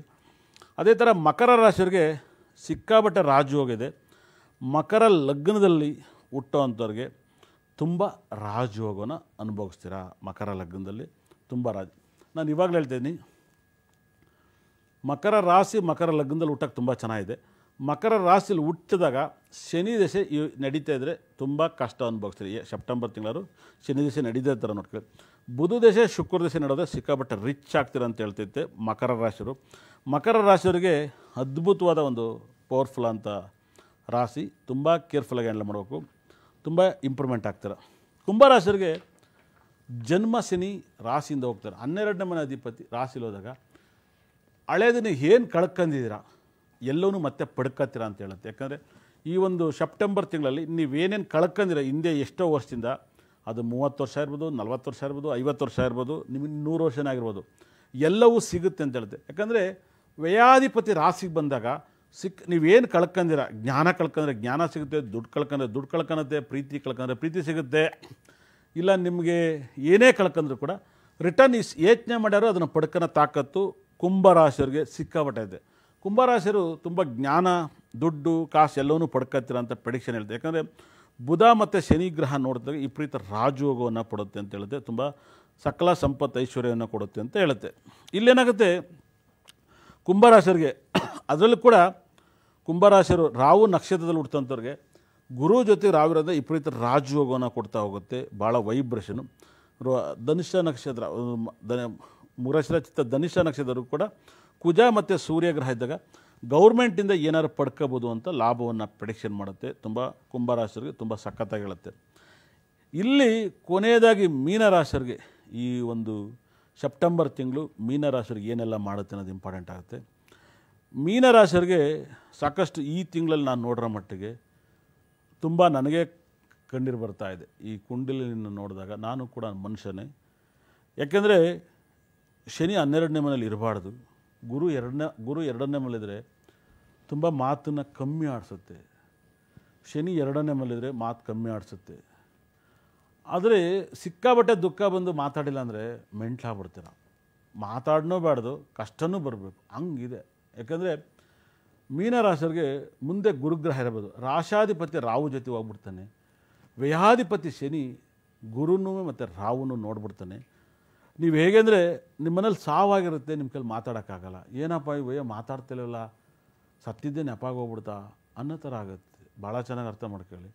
ಅದೇ ಥರ ಮಕರ ರಾಶಿಯರಿಗೆ ಸಿಕ್ಕಾಬಟ್ಟೆ ರಾಜು ಹೋಗಿದೆ ಮಕರ ಲಗ್ನದಲ್ಲಿ ಹುಟ್ಟೋ ಅಂಥವ್ರಿಗೆ ತುಂಬ ರಾಜು ಹೋಗೋನ ಅನುಭವಿಸ್ತೀರಾ ಮಕರ ಲಗ್ನದಲ್ಲಿ ತುಂಬ ರಾಜು ನಾನು ಇವಾಗಲೇ ಹೇಳ್ತೀನಿ ಮಕರ ರಾಶಿ ಮಕರ ಲಗ್ನದಲ್ಲಿ ಹುಟ್ಟಕ್ಕೆ ತುಂಬ ಚೆನ್ನಾಗಿದೆ ಮಕರ ರಾಶಿಲಿ ಹುಟ್ಟಿದಾಗ ಶನಿ ದಶೆ ನಡೀತಾ ಇದ್ದರೆ ತುಂಬ ಕಷ್ಟ ಅನುಭವಿಸ್ತೀರಿ ಸೆಪ್ಟೆಂಬರ್ ತಿಂಗಳು ಶನಿ ದಶೆ ನಡೀತಾ ಇರ್ತಾರೆ ನೋಡ್ಕೊಳ್ಳಿ ಬುಧ ದಶೆ ಶುಕ್ರ ದಶೆ ನಡೆದ್ರೆ ಸಿಕ್ಕಾಪಟ್ಟೆ ರಿಚ್ ಆಗ್ತೀರ ಅಂತ ಹೇಳ್ತೈತೆ ಮಕರ ರಾಶಿಯವರು ಮಕರ ರಾಶಿಯವರಿಗೆ ಅದ್ಭುತವಾದ ಒಂದು ಪವರ್ಫುಲ್ ಅಂತ ರಾಶಿ ತುಂಬ ಕೇರ್ಫುಲ್ಲಾಗಿ ಹ್ಯಾಂಡಲ್ ಮಾಡಬೇಕು ತುಂಬ ಇಂಪ್ರೂವ್ಮೆಂಟ್ ಆಗ್ತಾರೆ ಕುಂಭರಾಶಿಯವರಿಗೆ ಜನ್ಮ ಶನಿ ರಾಶಿಯಿಂದ ಹೋಗ್ತಾರೆ ಹನ್ನೆರಡನೇ ಮನೆ ಅಧಿಪತಿ ರಾಶಿಲಿ ಹೋದಾಗ ನೀವು ಏನು ಕಳ್ಕೊಂಡಿದ್ದೀರಾ ಎಲ್ಲವೂ ಮತ್ತೆ ಪಡ್ಕತ್ತೀರ ಅಂತ ಹೇಳುತ್ತೆ ಯಾಕಂದರೆ ಈ ಒಂದು ಸೆಪ್ಟೆಂಬರ್ ತಿಂಗಳಲ್ಲಿ ನೀವೇನೇನು ಕಳ್ಕೊಂಡಿರ ಹಿಂದೆ ಎಷ್ಟೋ ವರ್ಷದಿಂದ ಅದು ಮೂವತ್ತು ವರ್ಷ ಇರ್ಬೋದು ನಲ್ವತ್ತು ವರ್ಷ ಇರ್ಬೋದು ಐವತ್ತು ವರ್ಷ ಇರ್ಬೋದು ನಿಮಗೆ ನೂರು ವರ್ಷನೇ ಆಗಿರ್ಬೋದು ಎಲ್ಲವೂ ಸಿಗುತ್ತೆ ಅಂತ ಹೇಳುತ್ತೆ ಯಾಕಂದರೆ ವ್ಯಯಾಧಿಪತಿ ರಾಶಿಗೆ ಬಂದಾಗ ಸಿಕ್ ನೀವೇನು ಕಳ್ಕೊಂಡಿರ ಜ್ಞಾನ ಕಳ್ಕೊಂಡ್ರೆ ಜ್ಞಾನ ಸಿಗುತ್ತೆ ದುಡ್ಡು ಕಳ್ಕೊಂಡ್ರೆ ದುಡ್ಡು ಕಳ್ಕೊಳುತ್ತೆ ಪ್ರೀತಿ ಕಳ್ಕೊಂಡ್ರೆ ಪ್ರೀತಿ ಸಿಗುತ್ತೆ ಇಲ್ಲ ನಿಮಗೆ ಏನೇ ಕಳ್ಕೊಂಡ್ರು ಕೂಡ ರಿಟರ್ನ್ ಇಸ್ ಯೋಚನೆ ಮಾಡ್ಯಾರೋ ಅದನ್ನು ಪಡ್ಕೊಳ್ಳೋ ತಾಕತ್ತು ಕುಂಭರಾಶರಿಗೆ ಸಿಕ್ಕಾಪಟ್ಟೆ ಕುಂಭರಾಶಿಯರು ತುಂಬ ಜ್ಞಾನ ದುಡ್ಡು ಕಾಸು ಎಲ್ಲವೂ ಪಡ್ಕೊತೀರ ಅಂತ ಪ್ರೆಡಿಕ್ಷನ್ ಯಾಕಂದರೆ ಬುಧ ಮತ್ತು ಶನಿ ಗ್ರಹ ನೋಡಿದಾಗ ಈ ಪ್ರೀತ ರಾಜಯೋಗವನ್ನು ಪಡುತ್ತೆ ಅಂತ ಹೇಳುತ್ತೆ ತುಂಬ ಸಕಲ ಸಂಪತ್ತು ಐಶ್ವರ್ಯವನ್ನು ಕೊಡುತ್ತೆ ಅಂತ ಹೇಳುತ್ತೆ ಇಲ್ಲೇನಾಗುತ್ತೆ ಕುಂಭರಾಶಿಯರಿಗೆ ಅದರಲ್ಲೂ ಕೂಡ ಕುಂಭರಾಶಿಯರು ರಾವು ನಕ್ಷತ್ರದಲ್ಲಿ ಹುಟ್ಟಂಥವ್ರಿಗೆ ಗುರು ಜೊತೆ ರಾವಿರೋದೇ ಈ ಪ್ರೀತ ರಾಜಯೋಗವನ್ನು ಕೊಡ್ತಾ ಹೋಗುತ್ತೆ ಭಾಳ ವೈಬ್ರೇಷನು ಧನುಷ ನಕ್ಷತ್ರ ಮೂರಶಿರ ಚಿತ್ತ ಧನಿಷ್ಠ ನಕ್ಷತ್ರರು ಕೂಡ ಕುಜ ಮತ್ತು ಸೂರ್ಯಗ್ರಹ ಇದ್ದಾಗ ಗೌರ್ಮೆಂಟಿಂದ ಏನಾದ್ರು ಪಡ್ಕೋಬೋದು ಅಂತ ಲಾಭವನ್ನು ಪ್ರೆಡಿಕ್ಷನ್ ಮಾಡುತ್ತೆ ತುಂಬ ಕುಂಭರಾಶರಿಗೆ ತುಂಬ ಸಖತ್ತಾಗಿ ಇಲ್ಲಿ ಕೊನೆಯದಾಗಿ ಮೀನರಾಶರಿಗೆ ಈ ಒಂದು ಸೆಪ್ಟೆಂಬರ್ ತಿಂಗಳು ಮೀನರಾಶರಿಗೆ ಏನೆಲ್ಲ ಮಾಡುತ್ತೆ ಅನ್ನೋದು ಇಂಪಾರ್ಟೆಂಟ್ ಆಗುತ್ತೆ ಮೀನರಾಶರಿಗೆ ಸಾಕಷ್ಟು ಈ ತಿಂಗಳಲ್ಲಿ ನಾನು ನೋಡಿರೋ ಮಟ್ಟಿಗೆ ತುಂಬ ನನಗೆ ಕಂಡಿರು ಬರ್ತಾ ಇದೆ ಈ ಕುಂಡಲಿನ ನೋಡಿದಾಗ ನಾನು ಕೂಡ ಮನುಷ್ಯನೇ ಯಾಕೆಂದರೆ ಶನಿ ಹನ್ನೆರಡನೇ ಮನೇಲಿ ಇರಬಾರ್ದು ಗುರು ಎರಡನೇ ಗುರು ಎರಡನೇ ಮನೇಲಿದ್ರೆ ತುಂಬ ಮಾತನ್ನು ಕಮ್ಮಿ ಆಡಿಸುತ್ತೆ ಶನಿ ಎರಡನೇ ಮನೇಲಿದ್ರೆ ಮಾತು ಕಮ್ಮಿ ಆಡಿಸುತ್ತೆ ಆದರೆ ಸಿಕ್ಕಾಬಟ್ಟೆ ದುಃಖ ಬಂದು ಮಾತಾಡಿಲ್ಲ ಅಂದರೆ ಮೆಂಟ್ಲಾಗ್ಬಿಡ್ತೀರ ಮಾತಾಡನೂ ಬಾರ್ದು ಕಷ್ಟನೂ ಬರಬೇಕು ಹಂಗಿದೆ ಯಾಕಂದರೆ ಮೀನರಾಶರಿಗೆ ಮುಂದೆ ಗುರುಗ್ರಹ ಇರಬಹುದು ರಾಶಾಧಿಪತಿ ರಾವು ಜೊತೆ ಹೋಗ್ಬಿಡ್ತಾನೆ ವ್ಯಯಾಧಿಪತಿ ಶನಿ ಗುರುನೂ ಮತ್ತು ರಾಹುನೂ ನೋಡ್ಬಿಡ್ತಾನೆ ನೀವು ಹೇಗೆಂದರೆ ಮನೇಲಿ ಸಾವಾಗಿರುತ್ತೆ ನಿಮ್ಮ ಕೈಲಿ ಮಾತಾಡೋಕ್ಕಾಗಲ್ಲ ಏನಪ್ಪ ಇವು ಮಾತಾಡ್ತಿಲ್ವಲ್ಲ ಸತ್ತಿದ್ದೆ ಹೋಗ್ಬಿಡ್ತಾ ಅನ್ನೋ ಥರ ಆಗುತ್ತೆ ಭಾಳ ಚೆನ್ನಾಗಿ ಅರ್ಥ ಮಾಡ್ಕೊಳ್ಳಿ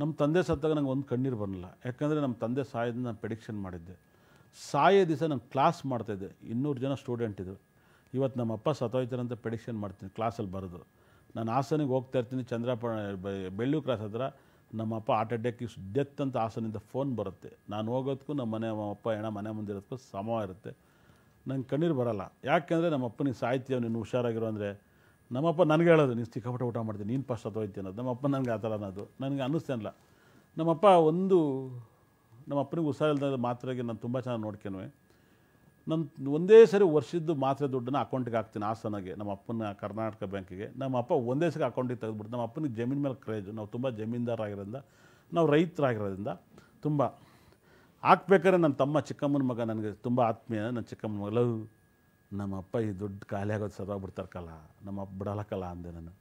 ನಮ್ಮ ತಂದೆ ಸತ್ತಾಗ ನಂಗೆ ಒಂದು ಕಣ್ಣೀರು ಬರಲಿಲ್ಲ ಯಾಕಂದರೆ ನಮ್ಮ ತಂದೆ ಸಾಯೋದನ್ನ ನಾನು ಪ್ರೆಡಿಕ್ಷನ್ ಮಾಡಿದ್ದೆ ಸಾಯೋ ದಿವಸ ನಾನು ಕ್ಲಾಸ್ ಮಾಡ್ತಾಯಿದ್ದೆ ಇನ್ನೂರು ಜನ ಸ್ಟೂಡೆಂಟ್ ಇದ್ದರು ಇವತ್ತು ನಮ್ಮ ಅಪ್ಪ ಅಂತ ಪ್ರೆಡಿಕ್ಷನ್ ಮಾಡ್ತೀನಿ ಕ್ಲಾಸಲ್ಲಿ ಬರೆದು ನಾನು ಹಾಸನಿಗೆ ಹೋಗ್ತಾ ಇರ್ತೀನಿ ಚಂದ್ರಪ್ಪ ಬೆಳ್ಳು ಕ್ರಾಸ್ ಹತ್ರ ನಮ್ಮಪ್ಪ ಹಾರ್ಟ್ ಅಟ್ಯಾಕ್ ಇಷ್ಟು ಡೆತ್ ಅಂತ ಆಸನಿಂದ ಫೋನ್ ಬರುತ್ತೆ ನಾನು ಹೋಗೋದಕ್ಕೂ ನಮ್ಮ ಮನೆ ಅಪ್ಪ ಏನೋ ಮನೆ ಮುಂದೆ ಇರೋದಕ್ಕೂ ಸಮ ಇರುತ್ತೆ ನಂಗೆ ಕಣ್ಣೀರು ಬರಲ್ಲ ಯಾಕೆಂದರೆ ನಮ್ಮಪ್ಪನಿಗೆ ಸಾಹಿತ್ಯ ನೀನು ಹುಷಾರಾಗಿರೋ ಅಂದರೆ ನಮ್ಮಪ್ಪ ನನಗೆ ಹೇಳೋದು ನೀನು ಸಿಕ್ಕಾಪಟ್ಟೆ ಊಟ ಮಾಡ್ತೀನಿ ನೀನು ಫಸ್ಟ್ ಅದು ಅನ್ನೋದು ನಮ್ಮಪ್ಪ ನನಗೆ ಆ ಥರ ಅನ್ನೋದು ನನಗೆ ಅನ್ನಿಸ್ತೇನಲ್ಲ ನಮ್ಮಪ್ಪ ಒಂದು ನಮ್ಮಪ್ಪನಿಗೆ ಹುಷಾರಿಲ್ಲದ ಮಾತ್ರೆಗೆ ನಾನು ತುಂಬ ಚೆನ್ನಾಗಿ ನೋಡ್ಕೊಂಡ್ವೆ ನನ್ನ ಒಂದೇ ಸರಿ ವರ್ಷದ್ದು ಮಾತ್ರ ದುಡ್ಡನ್ನ ಅಕೌಂಟಿಗೆ ಹಾಕ್ತೀನಿ ಹಾಸನಗೆ ನಮ್ಮ ಅಪ್ಪನ ಕರ್ನಾಟಕ ಬ್ಯಾಂಕಿಗೆ ನಮ್ಮ ಅಪ್ಪ ಒಂದೇ ಸರಿ ಅಕೌಂಟಿಗೆ ತೆಗೆದುಬಿಟ್ಟು ನಮ್ಮ ಅಪ್ಪನಿಗೆ ಜಮೀನು ಮೇಲೆ ಕ್ರೇಜು ನಾವು ತುಂಬ ಜಮೀನ್ದಾರಾಗಿರೋದ್ರಿಂದ ನಾವು ರೈತರಾಗಿರೋದ್ರಿಂದ ತುಂಬ ಹಾಕ್ಬೇಕಾದ್ರೆ ನನ್ನ ತಮ್ಮ ಚಿಕ್ಕಮ್ಮನ ಮಗ ನನಗೆ ತುಂಬ ಆತ್ಮೀಯ ನನ್ನ ಚಿಕ್ಕಮ್ಮನ ಮಗ ಲವ್ ಅಪ್ಪ ಈ ದುಡ್ಡು ಖಾಲಿ ಆಗೋದು ನಮ್ಮ ಅಪ್ಪ ಬಿಡಲಕ್ಕಲ್ಲ ಅಂದೆ ನಾನು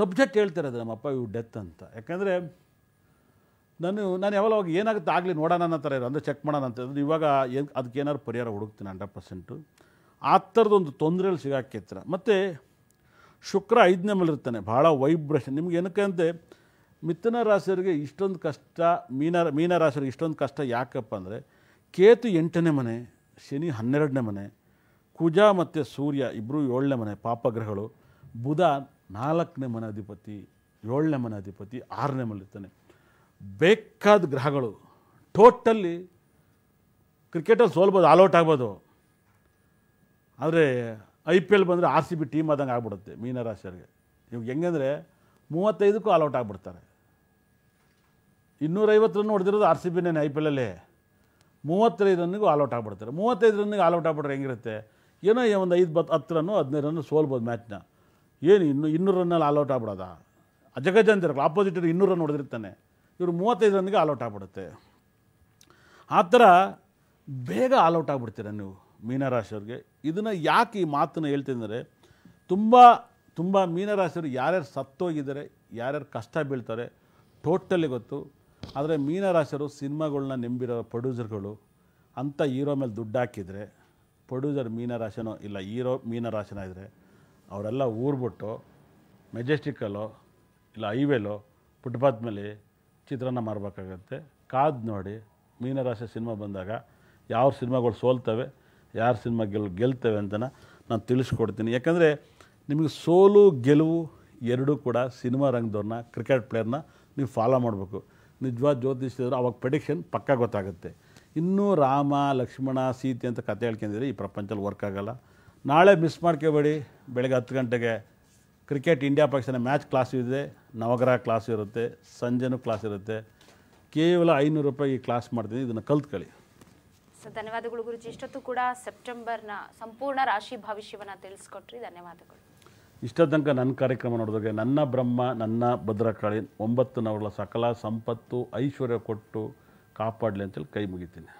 ಸಬ್ಜೆಕ್ಟ್ ಹೇಳ್ತಿರೋದು ಅಪ್ಪ ಇವು ಡೆತ್ ಅಂತ ಯಾಕೆಂದರೆ ನಾನು ನಾನು ಯಾವಾಗ ಏನಾಗುತ್ತೆ ಆಗಲಿ ನೋಡೋಣ ಅನ್ನೋ ಥರ ಇರೋ ಅಂದರೆ ಚೆಕ್ ಮಾಡೋಣ ಅಂತ ಇರೋದು ಇವಾಗ ಏನು ಅದಕ್ಕೆ ಏನಾದ್ರು ಪರಿಹಾರ ಹುಡುಕ್ತೀನಿ ಹಂಡ್ರೆಡ್ ಪರ್ಸೆಂಟು ಆ ಥರದೊಂದು ತೊಂದರೆಯಲ್ಲಿ ಸಿಗಾಕಿತ್ರ ಮತ್ತು ಶುಕ್ರ ಐದನೇ ಮೇಲೆ ಇರ್ತಾನೆ ಭಾಳ ವೈಬ್ರೇಷನ್ ನಿಮ್ಗೆ ಏನಕ್ಕೆ ಅಂತೆ ಮಿಥುನ ರಾಶಿಯವರಿಗೆ ಇಷ್ಟೊಂದು ಕಷ್ಟ ಮೀನ ಮೀನ ಇಷ್ಟೊಂದು ಕಷ್ಟ ಯಾಕಪ್ಪ ಅಂದರೆ ಕೇತು ಎಂಟನೇ ಮನೆ ಶನಿ ಹನ್ನೆರಡನೇ ಮನೆ ಕುಜ ಮತ್ತು ಸೂರ್ಯ ಇಬ್ಬರು ಏಳನೇ ಮನೆ ಪಾಪಗ್ರಹಗಳು ಬುಧ ನಾಲ್ಕನೇ ಮನೆ ಅಧಿಪತಿ ಏಳನೇ ಮನೆ ಅಧಿಪತಿ ಆರನೇ ಮನೆ ಇರ್ತಾನೆ ಬೇಕಾದ ಗ್ರಹಗಳು ಟೋಟಲ್ಲಿ ಕ್ರಿಕೆಟಲ್ಲಿ ಸೋಲ್ಬೋದು ಔಟ್ ಆಗ್ಬೋದು ಆದರೆ ಐ ಪಿ ಎಲ್ ಬಂದರೆ ಆರ್ ಸಿ ಬಿ ಟೀಮ್ ಆದಂಗೆ ಆಗ್ಬಿಡುತ್ತೆ ಮೀನರಾಶಿಯವ್ರಿಗೆ ಇವಾಗ ಹೆಂಗಂದರೆ ಮೂವತ್ತೈದಕ್ಕೂ ಔಟ್ ಆಗಿಬಿಡ್ತಾರೆ ಇನ್ನೂರೈವತ್ತು ರನ್ ಹೊಡೆದಿರೋದು ಆರ್ ಸಿ ಬಿನೇ ಐ ಪಿ ಎಲ್ಲಲ್ಲೇ ಮೂವತ್ತೈದು ರನ್ನಿಗೂ ಆಲ್ಔಟ್ ಆಗ್ಬಿಡ್ತಾರೆ ಮೂವತ್ತೈದು ರನ್ನಿಗೆ ಔಟ್ ಆಗ್ಬಿಟ್ರೆ ಹೆಂಗಿರುತ್ತೆ ಏನೋ ಒಂದು ಐದು ಬತ್ತು ಹತ್ತು ರನ್ನು ಹದಿನೈದು ರನ್ನು ಸೋಲ್ಬೋದು ಮ್ಯಾಚ್ನ ಏನು ಇನ್ನು ಇನ್ನೂರು ರನ್ನಲ್ಲಿ ಔಟ್ ಆಗ್ಬಿಡೋದಾ ಅಜಗಜ ಅಂತಿರಲ್ಲ ಆಪೋಸಿಟ್ ಇನ್ನೂರು ರನ್ ಹೊಡೆದಿರ್ತಾನೆ ಇವರು ಮೂವತ್ತೈದು ರನ್ಗೆ ಆಲ್ಔಟ್ ಆಗ್ಬಿಡುತ್ತೆ ಆ ಥರ ಬೇಗ ಆಲ್ಔಟ್ ಆಗ್ಬಿಡ್ತೀರ ನೀವು ಮೀನರಾಶಿಯವ್ರಿಗೆ ಇದನ್ನು ಯಾಕೆ ಈ ಮಾತನ್ನು ಹೇಳ್ತಿದ್ದಾರೆ ತುಂಬ ತುಂಬ ಮೀನರಾಶಿಯವರು ಯಾರ್ಯಾರು ಸತ್ತೋಗಿದ್ದಾರೆ ಯಾರ್ಯಾರು ಕಷ್ಟ ಬೀಳ್ತಾರೆ ಟೋಟಲಿ ಗೊತ್ತು ಆದರೆ ಮೀನರಾಶಿಯವರು ಸಿನಿಮಾಗಳನ್ನ ನಂಬಿರೋ ಪ್ರೊಡ್ಯೂಸರ್ಗಳು ಅಂಥ ಹೀರೋ ಮೇಲೆ ದುಡ್ಡು ಹಾಕಿದರೆ ಪ್ರೊಡ್ಯೂಸರ್ ಮೀನರಾಶನೋ ಇಲ್ಲ ಹೀರೋ ಮೀನರಾಶನ ಇದ್ದರೆ ಅವರೆಲ್ಲ ಊರ್ಬಿಟ್ಟು ಮೆಜೆಸ್ಟಿಕಲ್ಲೋ ಇಲ್ಲ ಹೈವೇಲೋ ಫುಟ್ಪಾತ್ ಮೇಲೆ ಚಿತ್ರಾನ್ನ ಮಾಡಬೇಕಾಗತ್ತೆ ಕಾದು ನೋಡಿ ಮೀನರಾಶಿ ಸಿನಿಮಾ ಬಂದಾಗ ಯಾವ ಸಿನಿಮಾಗಳು ಸೋಲ್ತವೆ ಯಾರ ಸಿನಿಮಾ ಗೆಲ್ ಗೆಲ್ತವೆ ಅಂತ ನಾನು ತಿಳಿಸ್ಕೊಡ್ತೀನಿ ಯಾಕಂದರೆ ನಿಮಗೆ ಸೋಲು ಗೆಲುವು ಎರಡೂ ಕೂಡ ಸಿನಿಮಾ ರಂಗದವ್ರನ್ನ ಕ್ರಿಕೆಟ್ ಪ್ಲೇಯರ್ನ ನೀವು ಫಾಲೋ ಮಾಡಬೇಕು ನಿಜವಾದ ಜ್ಯೋತಿಷಿದ್ರು ಅವಾಗ ಪ್ರೆಡಿಕ್ಷನ್ ಪಕ್ಕ ಗೊತ್ತಾಗುತ್ತೆ ಇನ್ನೂ ರಾಮ ಲಕ್ಷ್ಮಣ ಸೀತೆ ಅಂತ ಕತೆ ಹೇಳ್ಕೊಂಡಿದ್ರೆ ಈ ಪ್ರಪಂಚದಲ್ಲಿ ವರ್ಕ್ ಆಗೋಲ್ಲ ನಾಳೆ ಮಿಸ್ ಮಾಡ್ಕೋಬೇಡಿ ಬೆಳಗ್ಗೆ ಹತ್ತು ಗಂಟೆಗೆ cricket India Pakistan match class ಇದೆ ನವಗ್ರಹ ಕ್ಲಾಸ್ ಇರುತ್ತೆ ಸಂಜೆನೂ ಕ್ಲಾಸ್ ಇರುತ್ತೆ ಕೇವಲ ಐನೂರು ರೂಪಾಯಿ ಕ್ಲಾಸ್ ಮಾಡ್ತೀನಿ ಇದನ್ನು ಕಲ್ತ್ಕೊಳ್ಳಿ ಸೊ ಧನ್ಯವಾದಗಳು ಗುರುಜಿ ಇಷ್ಟೊತ್ತು ಕೂಡ ಸೆಪ್ಟೆಂಬರ್ನ ಸಂಪೂರ್ಣ ರಾಶಿ ಭವಿಷ್ಯವನ್ನು ತಿಳಿಸ್ಕೊಟ್ರಿ ಧನ್ಯವಾದಗಳು ಇಷ್ಟ ತನಕ ನನ್ನ ಕಾರ್ಯಕ್ರಮ ನೋಡಿದಾಗ ನನ್ನ ಬ್ರಹ್ಮ ನನ್ನ ಭದ್ರಕಾಳಿ ಒಂಬತ್ತು ನವಳ ಸಕಲ ಸಂಪತ್ತು ಐಶ್ವರ್ಯ ಕೊಟ್ಟು ಕಾಪಾಡಲಿ ಅಂತೇಳಿ ಕೈ ಮುಗಿತೀನಿ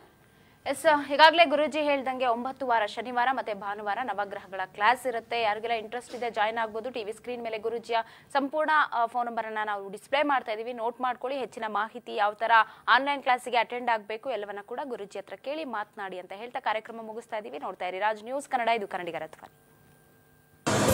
ಎಸ್ ಈಗಾಗಲೇ ಗುರುಜಿ ಹೇಳ್ದಂಗೆ ಒಂಬತ್ತು ವಾರ ಶನಿವಾರ ಮತ್ತೆ ಭಾನುವಾರ ನವಗ್ರಹಗಳ ಕ್ಲಾಸ್ ಇರುತ್ತೆ ಯಾರಿಗೆಲ್ಲ ಇಂಟ್ರೆಸ್ಟ್ ಇದೆ ಜಾಯ್ನ್ ಆಗ್ಬೋದು ಟಿವಿ ಸ್ಕ್ರೀನ್ ಮೇಲೆ ಗುರುಜಿಯ ಸಂಪೂರ್ಣ ಫೋನ್ ಅನ್ನ ನಾವು ಡಿಸ್ಪ್ಲೇ ಮಾಡ್ತಾ ಇದೀವಿ ನೋಟ್ ಮಾಡ್ಕೊಳ್ಳಿ ಹೆಚ್ಚಿನ ಮಾಹಿತಿ ಯಾವ ತರ ಆನ್ಲೈನ್ ಕ್ಲಾಸಿಗೆ ಅಟೆಂಡ್ ಆಗಬೇಕು ಎಲ್ಲವನ್ನ ಕೂಡ ಗುರುಜಿ ಹತ್ರ ಕೇಳಿ ಮಾತನಾಡಿ ಅಂತ ಹೇಳ್ತಾ ಕಾರ್ಯಕ್ರಮ ಮುಗಿಸ್ತಾ ಇದೀವಿ ನೋಡ್ತಾ ಇರಿ ರಾಜ್ ನ್ಯೂಸ್ ಕನ್ನಡ ಇದು ಕನ್ನಡಿಗರ ಅಥವಾ